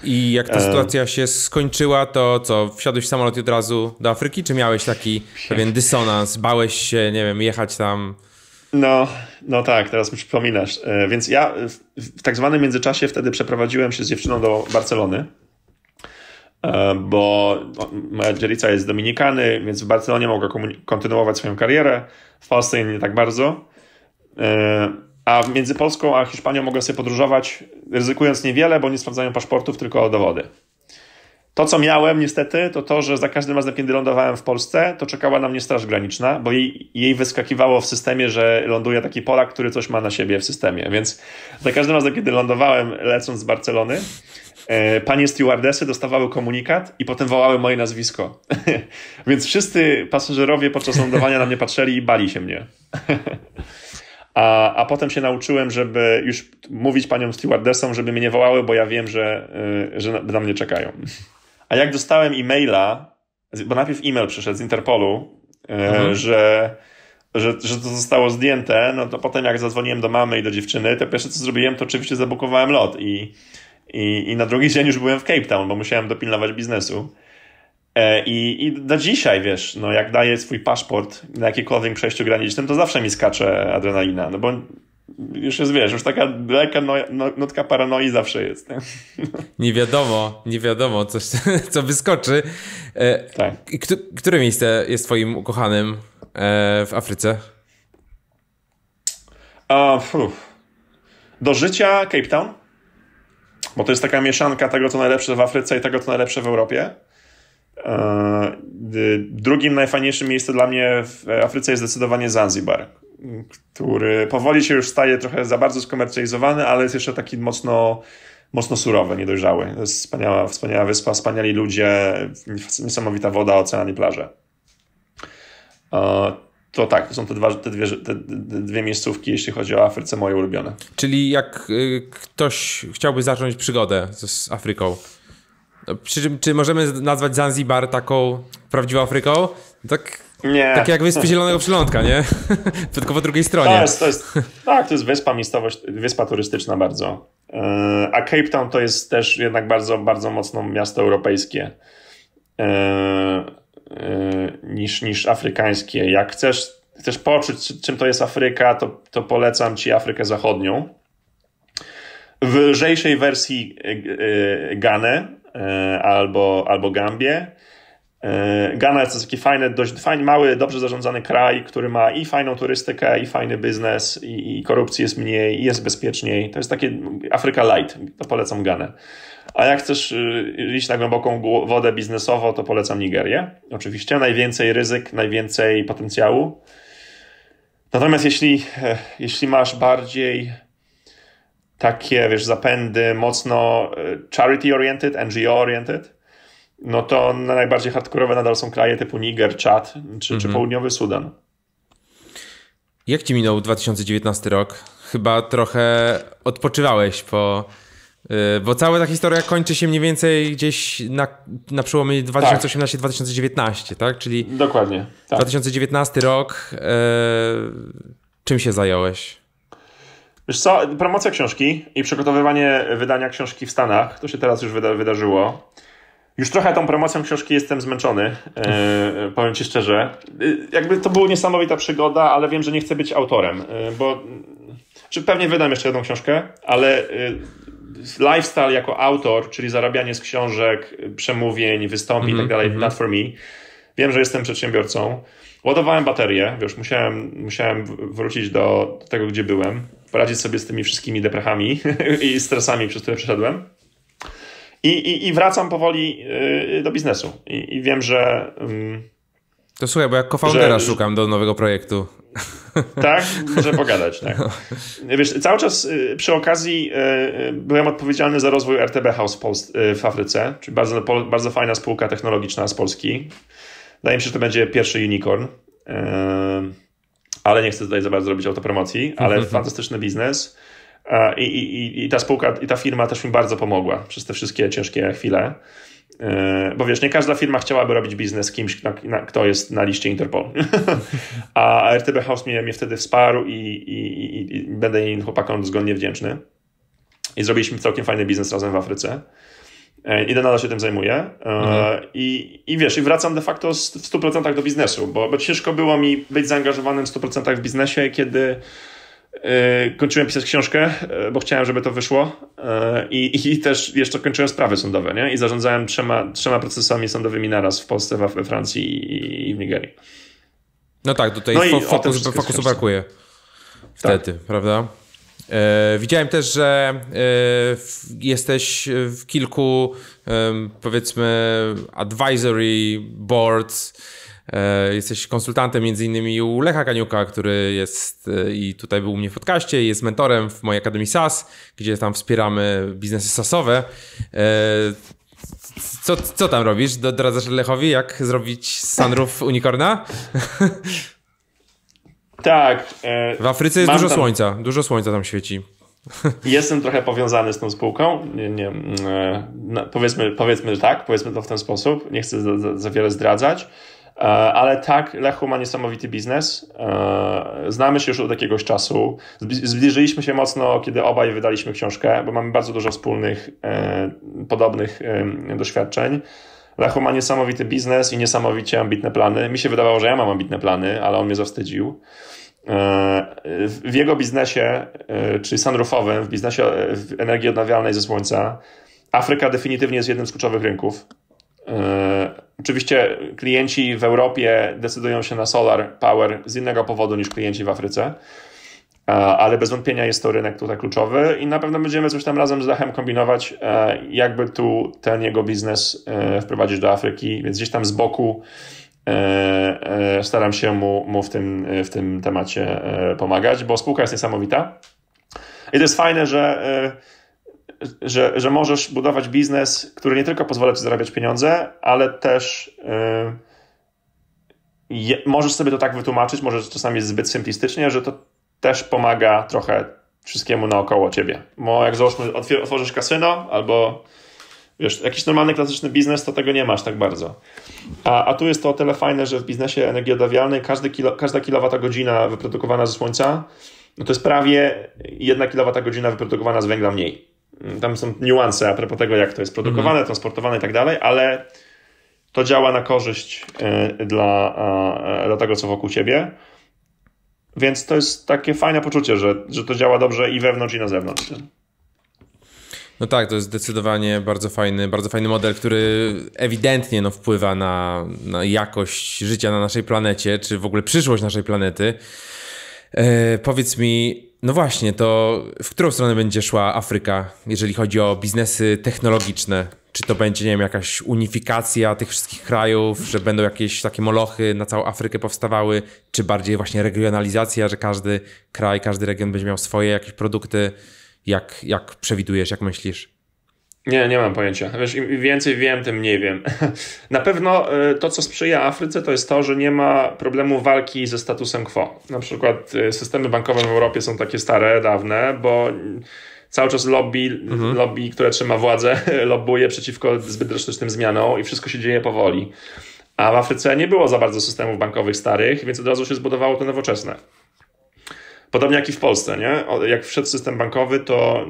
I jak ta e. sytuacja się skończyła, to co, wsiadłeś w samolot i od razu do Afryki, czy miałeś taki pewien dysonans? Bałeś się, nie wiem, jechać tam? No, no tak, teraz mi przypominasz. E, więc ja w tak zwanym międzyczasie wtedy przeprowadziłem się z dziewczyną do Barcelony, e, bo moja dzielica jest z Dominikany, więc w Barcelonie mogła kontynuować swoją karierę, w Polsce nie tak bardzo a między Polską a Hiszpanią mogę sobie podróżować ryzykując niewiele, bo nie sprawdzają paszportów, tylko dowody. To, co miałem niestety, to to, że za każdym razem, kiedy lądowałem w Polsce, to czekała na mnie Straż Graniczna, bo jej, jej wyskakiwało w systemie, że ląduje taki Polak, który coś ma na siebie w systemie. Więc za każdym razem, kiedy lądowałem lecąc z Barcelony, e, panie stewardesy dostawały komunikat i potem wołały moje nazwisko. [LAUGHS] Więc wszyscy pasażerowie podczas lądowania na mnie patrzyli i bali się mnie. [LAUGHS] A, a potem się nauczyłem, żeby już mówić paniom stewardesom, żeby mnie nie wołały, bo ja wiem, że, y, że na mnie czekają. A jak dostałem e-maila, bo najpierw e-mail przyszedł z Interpolu, y, mhm. że, że, że to zostało zdjęte, no to potem jak zadzwoniłem do mamy i do dziewczyny, to pierwsze co zrobiłem, to oczywiście zabukowałem lot i, i, i na drugi dzień już byłem w Cape Town, bo musiałem dopilnować biznesu. E, I, I do dzisiaj, wiesz, no jak daję swój paszport na jakiekolwiek przejściu granicznym, to zawsze mi skacze adrenalina, no bo już jest, wiesz, już taka lekka no, no, notka paranoi zawsze jest. Nie? [LAUGHS] nie wiadomo, nie wiadomo, coś, [LAUGHS] co wyskoczy. E, tak. Któ które miejsce jest twoim ukochanym e, w Afryce? A, Do życia Cape Town, bo to jest taka mieszanka tego, co najlepsze w Afryce i tego, co najlepsze w Europie. E, drugim najfajniejszym miejscem dla mnie w Afryce jest zdecydowanie Zanzibar, który powoli się już staje trochę za bardzo skomercjalizowany, ale jest jeszcze taki mocno, mocno surowy, niedojrzały. To jest wspaniała, wspaniała wyspa, wspaniali ludzie, niesamowita woda, ocean i plaże. E, to tak, to są te, dwa, te, dwie, te dwie miejscówki, jeśli chodzi o Afryce, moje ulubione. Czyli jak y, ktoś chciałby zacząć przygodę z Afryką, przy czym, czy możemy nazwać Zanzibar taką prawdziwą Afryką? No tak, nie. Tak jak wyspy Zielonego Przylądka, nie? [LAUGHS] Tylko po drugiej stronie. To jest, to jest, tak, to jest wyspa miejscowość, wyspa turystyczna bardzo. E, a Cape Town to jest też jednak bardzo, bardzo mocno miasto europejskie e, e, niż, niż afrykańskie. Jak chcesz, chcesz poczuć, czym to jest Afryka, to, to polecam ci Afrykę Zachodnią. W lżejszej wersji Ganę, E, albo, albo Gambię. E, Gana jest to taki fajny, dość fajny, mały, dobrze zarządzany kraj, który ma i fajną turystykę, i fajny biznes, i, i korupcji jest mniej, i jest bezpieczniej. To jest takie Afryka light, to polecam Ghanę. A jak chcesz y, iść na głęboką wodę biznesowo, to polecam Nigerię. Oczywiście najwięcej ryzyk, najwięcej potencjału. Natomiast jeśli, e, jeśli masz bardziej takie, wiesz, zapędy mocno y, charity-oriented, NGO-oriented, no to najbardziej hardkorowe nadal są kraje typu Niger, Czad czy, czy mhm. Południowy Sudan. Jak ci minął 2019 rok? Chyba trochę odpoczywałeś po... Y, bo cała ta historia kończy się mniej więcej gdzieś na, na przełomie 2018-2019, tak. tak. Czyli. Dokładnie. Tak. 2019 rok. E, czym się zająłeś? Wiesz co, promocja książki i przygotowywanie wydania książki w Stanach, to się teraz już wyda wydarzyło. Już trochę tą promocją książki jestem zmęczony, e, powiem ci szczerze. Y, jakby to była niesamowita przygoda, ale wiem, że nie chcę być autorem, y, bo czy pewnie wydam jeszcze jedną książkę, ale y, lifestyle jako autor, czyli zarabianie z książek, przemówień, wystąpień mm -hmm, itd. Mm -hmm. not for me. Wiem, że jestem przedsiębiorcą. Ładowałem baterię, wiesz, musiałem, musiałem wrócić do tego, gdzie byłem poradzić sobie z tymi wszystkimi deprechami [LAUGHS] i stresami, przez które przeszedłem. I, i, i wracam powoli y, do biznesu. I, i wiem, że. Mm, to słuchaj, bo jak co szukam do nowego projektu. [LAUGHS] Tak, może pogadać. Tak. No. Wiesz, cały czas y, przy okazji y, byłem odpowiedzialny za rozwój RTB House w, Polsce, w Afryce, czyli bardzo, bardzo fajna spółka technologiczna z Polski. Wydaje mi się, że to będzie pierwszy unicorn ale nie chcę tutaj za bardzo robić autopromocji, ale mm [LAUGHS] -hmm. fantastyczny biznes. I, i, I ta spółka, i ta firma też mi bardzo pomogła przez te wszystkie ciężkie chwile. E, bo wiesz, nie każda firma chciałaby robić biznes z kimś, kto jest na liście Interpol. [LAUGHS] A RTB House mnie, mnie wtedy wsparł i, i, i, i będę im chłopakom zgodnie wdzięczny. I zrobiliśmy całkiem fajny biznes razem w Afryce. E, Idę nadal się tym zajmuję. E, mhm. I, I wiesz, i wracam de facto w 100% do biznesu, bo, ciężko było mi być zaangażowanym w 100% w biznesie, kiedy e, kończyłem pisać książkę, bo chciałem, żeby to wyszło I, i też jeszcze kończyłem sprawy sądowe, nie? I zarządzałem trzema, trzema procesami sądowymi naraz w Polsce, we Francji i w Nigerii. No tak, tutaj no fokus, fokus brakuje wtedy, tak. prawda? E, widziałem też, że e, jesteś w kilku, powiedzmy, advisory boards. E, jesteś konsultantem między innymi u Lecha Kaniuka, który jest i tutaj był u mnie w podcaście, jest mentorem w mojej Akademii SAS, gdzie tam wspieramy biznesy SASowe. Co, co tam robisz? Doradzasz Lechowi, jak zrobić sunroof unicorna? [LAUGHS] Tak. E, w Afryce jest dużo tam... słońca, dużo słońca tam świeci. Jestem trochę powiązany z tą spółką. Nie, nie, e, powiedzmy, powiedzmy tak, powiedzmy to w ten sposób. Nie chcę za, za, za wiele zdradzać. E, ale tak, Lechu ma niesamowity biznes. E, znamy się już od jakiegoś czasu. Zbliżyliśmy się mocno, kiedy obaj wydaliśmy książkę, bo mamy bardzo dużo wspólnych, e, podobnych e, doświadczeń. Lacho ma niesamowity biznes i niesamowicie ambitne plany. Mi się wydawało, że ja mam ambitne plany, ale on mnie zawstydził. E, w jego biznesie, e, czyli sunroofowym, w biznesie e, energii odnawialnej ze słońca, Afryka definitywnie jest jednym z kluczowych rynków. Oczywiście klienci w Europie decydują się na solar power z innego powodu niż klienci w Afryce. E, ale bez wątpienia jest to rynek tutaj kluczowy i na pewno będziemy coś tam razem z Lechem kombinować, e, jakby tu ten jego biznes e, wprowadzić do Afryki, więc gdzieś tam z boku staram się mu, mu w, tym, w tym temacie pomagać, bo spółka jest niesamowita. I to jest fajne, że, że, że możesz budować biznes, który nie tylko pozwala ci zarabiać pieniądze, ale też możesz sobie to tak wytłumaczyć, może czasami jest zbyt simplistycznie, że to też pomaga trochę wszystkiemu naokoło ciebie. Bo jak załóżmy otworzysz kasyno albo wiesz, jakiś normalny, klasyczny biznes, to tego nie masz tak bardzo. A, a tu jest to o tyle fajne, że w biznesie energii odnawialnej każdy kilo, każda kilowatogodzina wyprodukowana ze słońca no to jest prawie jedna kilowatogodzina wyprodukowana z węgla mniej. Mm, tam są niuanse a propos tego, jak to jest produkowane, mhm. transportowane i tak dalej, ale to działa na korzyść y, dla, e, dla tego, co wokół ciebie. Więc to jest takie fajne poczucie, że, że to działa dobrze i wewnątrz, i na zewnątrz. Tak. No tak, to jest zdecydowanie bardzo fajny, bardzo fajny model, który ewidentnie no, wpływa na, na jakość życia na naszej planecie, czy w ogóle przyszłość naszej planety. E, powiedz mi, no właśnie, to w którą stronę będzie szła Afryka, jeżeli chodzi o biznesy technologiczne? Czy to będzie, nie wiem, jakaś unifikacja tych wszystkich krajów, że będą jakieś takie molochy na całą Afrykę powstawały, czy bardziej właśnie regionalizacja, że każdy kraj, każdy region będzie miał swoje jakieś produkty? Jak, jak przewidujesz, jak myślisz? Nie, nie mam pojęcia. Wiesz, im więcej wiem, tym mniej wiem. [LAUGHS] Na pewno e, to, co sprzyja Afryce, to jest to, że nie ma problemu walki ze statusem quo. Na przykład e, systemy bankowe w Europie są takie stare, dawne, bo cały czas lobby, mhm. lobby które trzyma władzę, [LAUGHS] lobbuje przeciwko zbyt drastycznym zmianom i wszystko się dzieje powoli. A w Afryce nie było za bardzo systemów bankowych starych, więc od razu się zbudowało to nowoczesne. Podobnie jak i w Polsce, nie? Jak wszedł system bankowy, to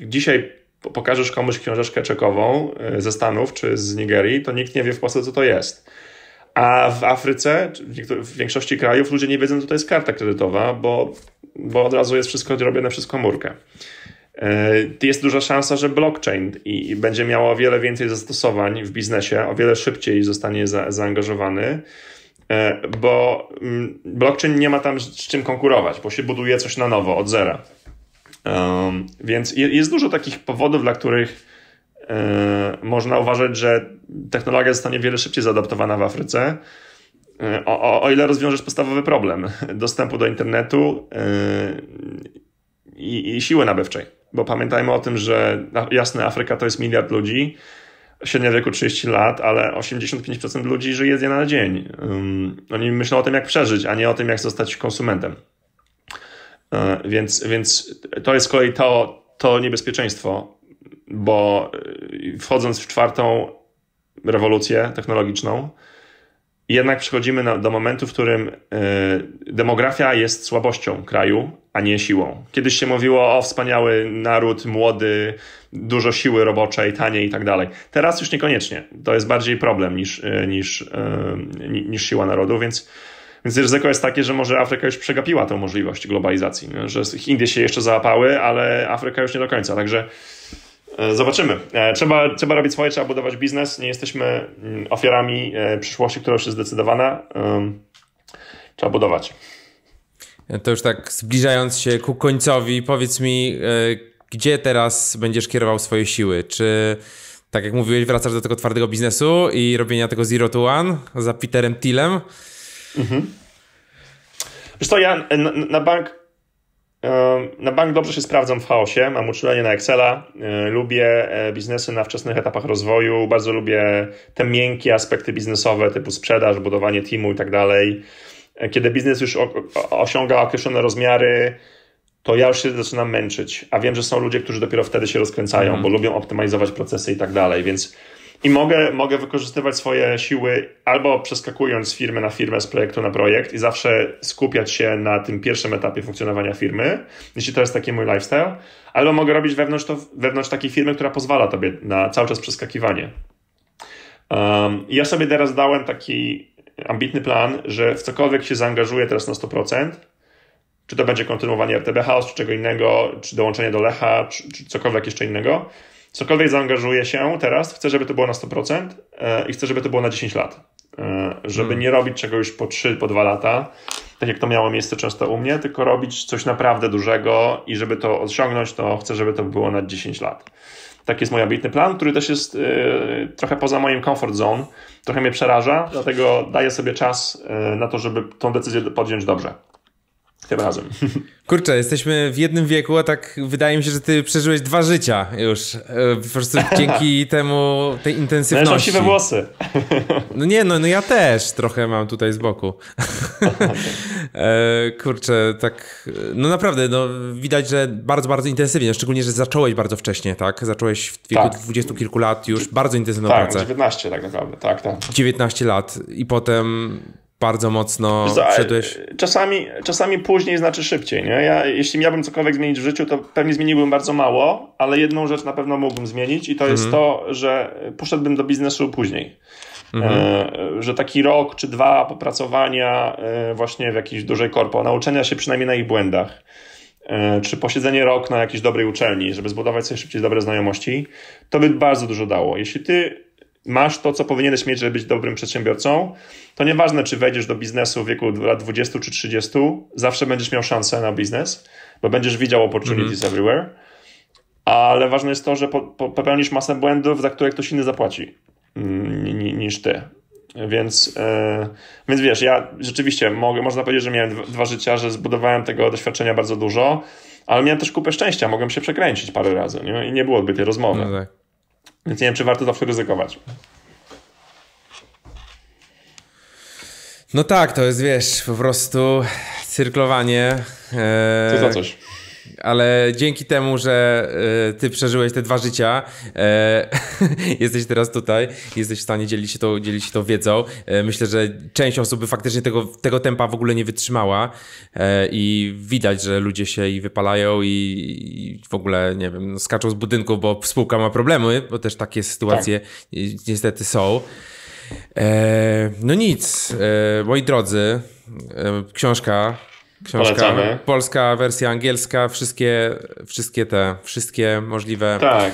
dzisiaj pokażesz komuś książeczkę czekową e, ze Stanów czy z Nigerii, to nikt nie wie w Polsce, co to jest. A w Afryce, w większości krajów, ludzie nie wiedzą, co to jest karta kredytowa, bo, bo od razu jest wszystko robione przez komórkę. E, jest duża szansa, że blockchain i, będzie miało o wiele więcej zastosowań w biznesie, o wiele szybciej zostanie za, zaangażowany, e, bo mm, blockchain nie ma tam z czym konkurować, bo się buduje coś na nowo, od zera. Um, więc jest dużo takich powodów, dla których yy, można uważać, że technologia zostanie wiele szybciej zaadaptowana w Afryce. Yy, o, o, ile rozwiążesz podstawowy problem [LAUGHS] dostępu do internetu yy, i, i siły nabywczej. Bo pamiętajmy o tym, że jasne, Afryka to jest miliard ludzi, średnia wieku 30 lat, ale 85% ludzi żyje z dnia na dzień. oni myślą o tym, jak przeżyć, a nie o tym, jak zostać konsumentem. E, więc, więc to jest z kolei to, to niebezpieczeństwo, bo e, wchodząc w czwartą rewolucję technologiczną, jednak przychodzimy na, do momentu, w którym y, demografia jest słabością kraju, a nie siłą. Kiedyś się mówiło o wspaniały naród, młody, dużo siły roboczej, taniej i tak dalej. Teraz już niekoniecznie. To jest bardziej problem niż, niż, y, niż siła narodu, więc więc ryzyko jest takie, że może Afryka już przegapiła tę możliwość globalizacji, nie? że Indie się jeszcze załapały, ale Afryka już nie do końca. Także e, Zobaczymy. E, trzeba, trzeba robić swoje, trzeba budować biznes. Nie jesteśmy mm, ofiarami e, przyszłości, która już jest zdecydowana. Trzeba budować. To już tak zbliżając się ku końcowi, powiedz mi, gdzie teraz będziesz kierował swoje siły? Czy tak jak mówiłeś, wracasz do tego twardego biznesu i robienia tego zero to one za Peterem Tillem? Mhm. Wiesz co, ja na, bank na bank dobrze się sprawdzam w chaosie, mam uczulenie na Excela, e, lubię e, biznesy na wczesnych etapach rozwoju, bardzo lubię te miękkie aspekty biznesowe typu sprzedaż, budowanie teamu i tak dalej. E, kiedy biznes już osiąga określone rozmiary, to ja już się zaczynam męczyć, a wiem, że są ludzie, którzy dopiero wtedy się rozkręcają, mhm. bo lubią optymalizować procesy i tak dalej, więc i mogę, mogę wykorzystywać swoje siły albo przeskakując z firmę na firmę, z projektu na projekt i zawsze skupiać się na tym pierwszym etapie funkcjonowania firmy, jeśli to jest taki mój lifestyle, albo mogę robić wewnątrz, to, wewnątrz takiej firmy, która pozwala tobie na cały czas przeskakiwanie. Um, ja sobie teraz dałem taki ambitny plan, że w cokolwiek się zaangażuję teraz na 100%, czy to będzie kontynuowanie RTB House, czy czego innego, czy dołączenie do Lecha, czy, czy cokolwiek jeszcze innego, cokolwiek zaangażuję się teraz, chcę, żeby to było na 100% e, i chcę, żeby to było na 10 lat. E, żeby hmm. nie robić czegoś po 3, po 2 lata, tak jak to miało miejsce często u mnie, tylko robić coś naprawdę dużego i żeby to osiągnąć, to chcę, żeby to było na 10 lat. Tak jest mój ambitny plan, który też jest y, trochę poza moim comfort zone, trochę mnie przeraża, dlatego daję sobie czas y, na to, żeby tą decyzję podjąć dobrze. Tym razem. [LAUGHS] Kurczę, jesteśmy w jednym wieku, a tak wydaje mi się, że ty przeżyłeś dwa życia już. E, po prostu [LAUGHS] dzięki temu, tej intensywności. Leżą siwe włosy. [LAUGHS] No nie, no, no ja też trochę mam tutaj z boku. E, kurczę, tak, no naprawdę, no widać, że bardzo, bardzo intensywnie, szczególnie, że zacząłeś bardzo wcześnie, tak? Zacząłeś w wieku tak. 20 kilku lat już bardzo intensywną tak, pracę. Tak, 19 tak naprawdę, tak, tak. 19 lat i potem bardzo mocno wszedłeś. Czasami, czasami później znaczy szybciej. Nie? Ja, jeśli miałbym cokolwiek zmienić w życiu, to pewnie zmieniłbym bardzo mało, ale jedną rzecz na pewno mógłbym zmienić i to mhm. jest to, że poszedłbym do biznesu później. E, mhm. E, że taki rok czy dwa popracowania e, właśnie w jakiejś dużej korpo, nauczenia się przynajmniej na ich błędach, e, czy posiedzenie rok na jakiejś dobrej uczelni, żeby zbudować sobie szybciej dobre znajomości, to by bardzo dużo dało. Jeśli ty masz to, co powinieneś mieć, żeby być dobrym przedsiębiorcą, to nieważne, czy wejdziesz do biznesu w wieku lat 20 czy 30, zawsze będziesz miał szansę na biznes, bo będziesz widział opportunities mm -hmm. everywhere. Ale ważne jest to, że popełnisz masę błędów, za które ktoś inny zapłaci mm, niż ty. Więc, yy, więc wiesz, ja rzeczywiście mogę, można powiedzieć, że miałem dwa życia, że zbudowałem tego doświadczenia bardzo dużo, ale miałem też kupę szczęścia, mogłem się przekręcić parę razy nie? i nie byłoby tej rozmowy. No tak. Więc nie wiem, czy warto zawsze ryzykować. No tak, to jest wiesz, po prostu cyrklowanie. E, to Co za coś ale dzięki temu, że e, ty przeżyłeś te dwa życia, e, [LAUGHS] jesteś teraz tutaj, jesteś w stanie dzielić się tą, dzielić się tą wiedzą. E, myślę, że część osób by faktycznie tego, tego tempa w ogóle nie wytrzymała e, i widać, że ludzie się i wypalają i, i w ogóle, nie wiem, no, skaczą z budynków, bo spółka ma problemy, bo też takie sytuacje tak. niestety są. E, no nic, moi drodzy, książka Książka, polecamy. polska wersja angielska, wszystkie, wszystkie te, wszystkie możliwe. Tak.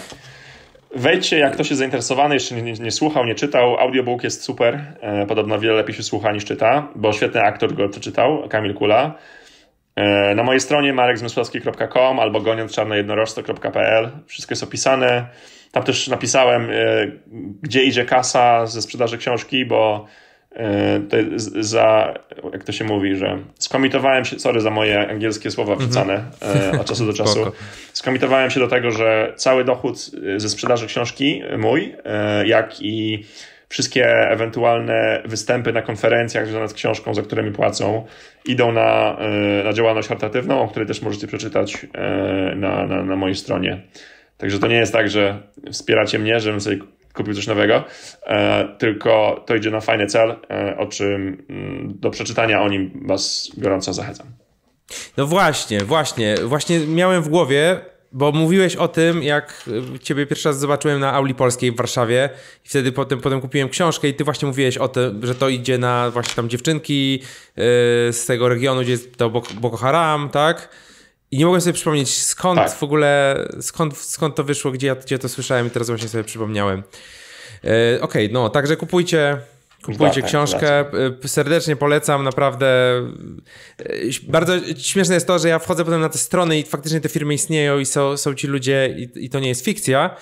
Wejdźcie, jak ktoś jest zainteresowany, jeszcze nie, nie, nie słuchał, nie czytał. Audiobook jest super. E, podobno wiele lepiej się słucha niż czyta, bo świetny aktor go czytał, Kamil Kula. E, na mojej stronie marekzmysłowski.com albo goniątczarnojednorożce.pl. Wszystko jest opisane. Tam też napisałem, e, gdzie idzie kasa ze sprzedaży książki, bo E, za, jak to się mówi, że skomitowałem się, sorry za moje angielskie słowa mhm. wrzucane mm-hmm. od czasu do [LAUGHS] czasu, skomitowałem się do tego, że cały dochód ze sprzedaży książki e, mój, jak i wszystkie ewentualne występy na konferencjach związane z książką, za które mi płacą, idą na, na działalność charytatywną, o której też możecie przeczytać na, na, na mojej stronie. Także to nie jest tak, że wspieracie mnie, żebym sobie kupił coś nowego, e, tylko to idzie na fajny cel, e, o czym mm, do przeczytania o nim Was gorąco zachęcam. No właśnie, właśnie, właśnie miałem w głowie, bo mówiłeś o tym, jak e, ciebie pierwszy raz zobaczyłem na Auli Polskiej w Warszawie i wtedy potem, potem kupiłem książkę i ty właśnie mówiłeś o tym, że to idzie na właśnie tam dziewczynki z tego regionu, gdzie jest to Boko Haram, tak? I nie mogłem sobie przypomnieć, skąd tak. w ogóle, skąd, skąd to wyszło, gdzie ja, gdzie to słyszałem i teraz właśnie sobie przypomniałem. Yy, Okej, okay, no, także kupujcie, Kupujcie książkę. Tak. Serdecznie polecam, naprawdę. E, bardzo śmieszne jest to, że ja wchodzę potem na te strony i faktycznie te firmy istnieją i są, są ci ludzie i, i to nie jest fikcja,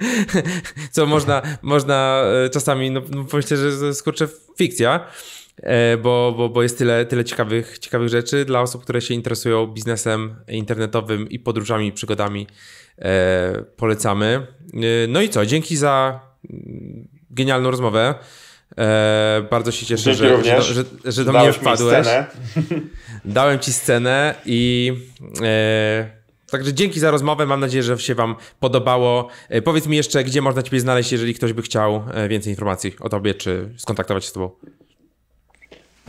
[LAUGHS] co można, można e, czasami, no, no, myślę, że skurczę, fikcja. E, bo, bo, bo jest tyle, tyle ciekawych, ciekawych rzeczy dla osób, które się interesują biznesem internetowym i podróżami, przygodami. E, polecamy. E, no i co? Dzięki za mm, genialną rozmowę. E, bardzo się cieszę, że że, że, że, do mnie wpadłeś. [LAUGHS] Dałem ci scenę i. E, także dzięki za rozmowę. Mam nadzieję, że się Wam podobało. E, powiedz mi jeszcze, gdzie można Ciebie znaleźć, jeżeli ktoś by chciał więcej informacji o Tobie, czy skontaktować się z Tobą.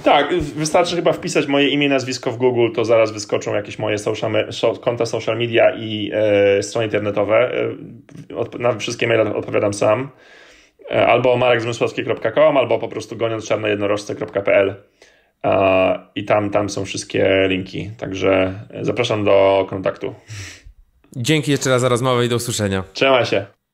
Tak, wystarczy chyba wpisać moje imię, i nazwisko w Google, to zaraz wyskoczą jakieś moje social me- konta social media i e, strony internetowe. E, Od, na wszystkie maile odpowiadam sam. E, albo marekzmysłowski.com, albo po prostu goniąc czarnojednorożce.pl e, i tam, tam są wszystkie linki. Także e, zapraszam do kontaktu. Dzięki jeszcze raz za rozmowę i do usłyszenia. Trzymaj się.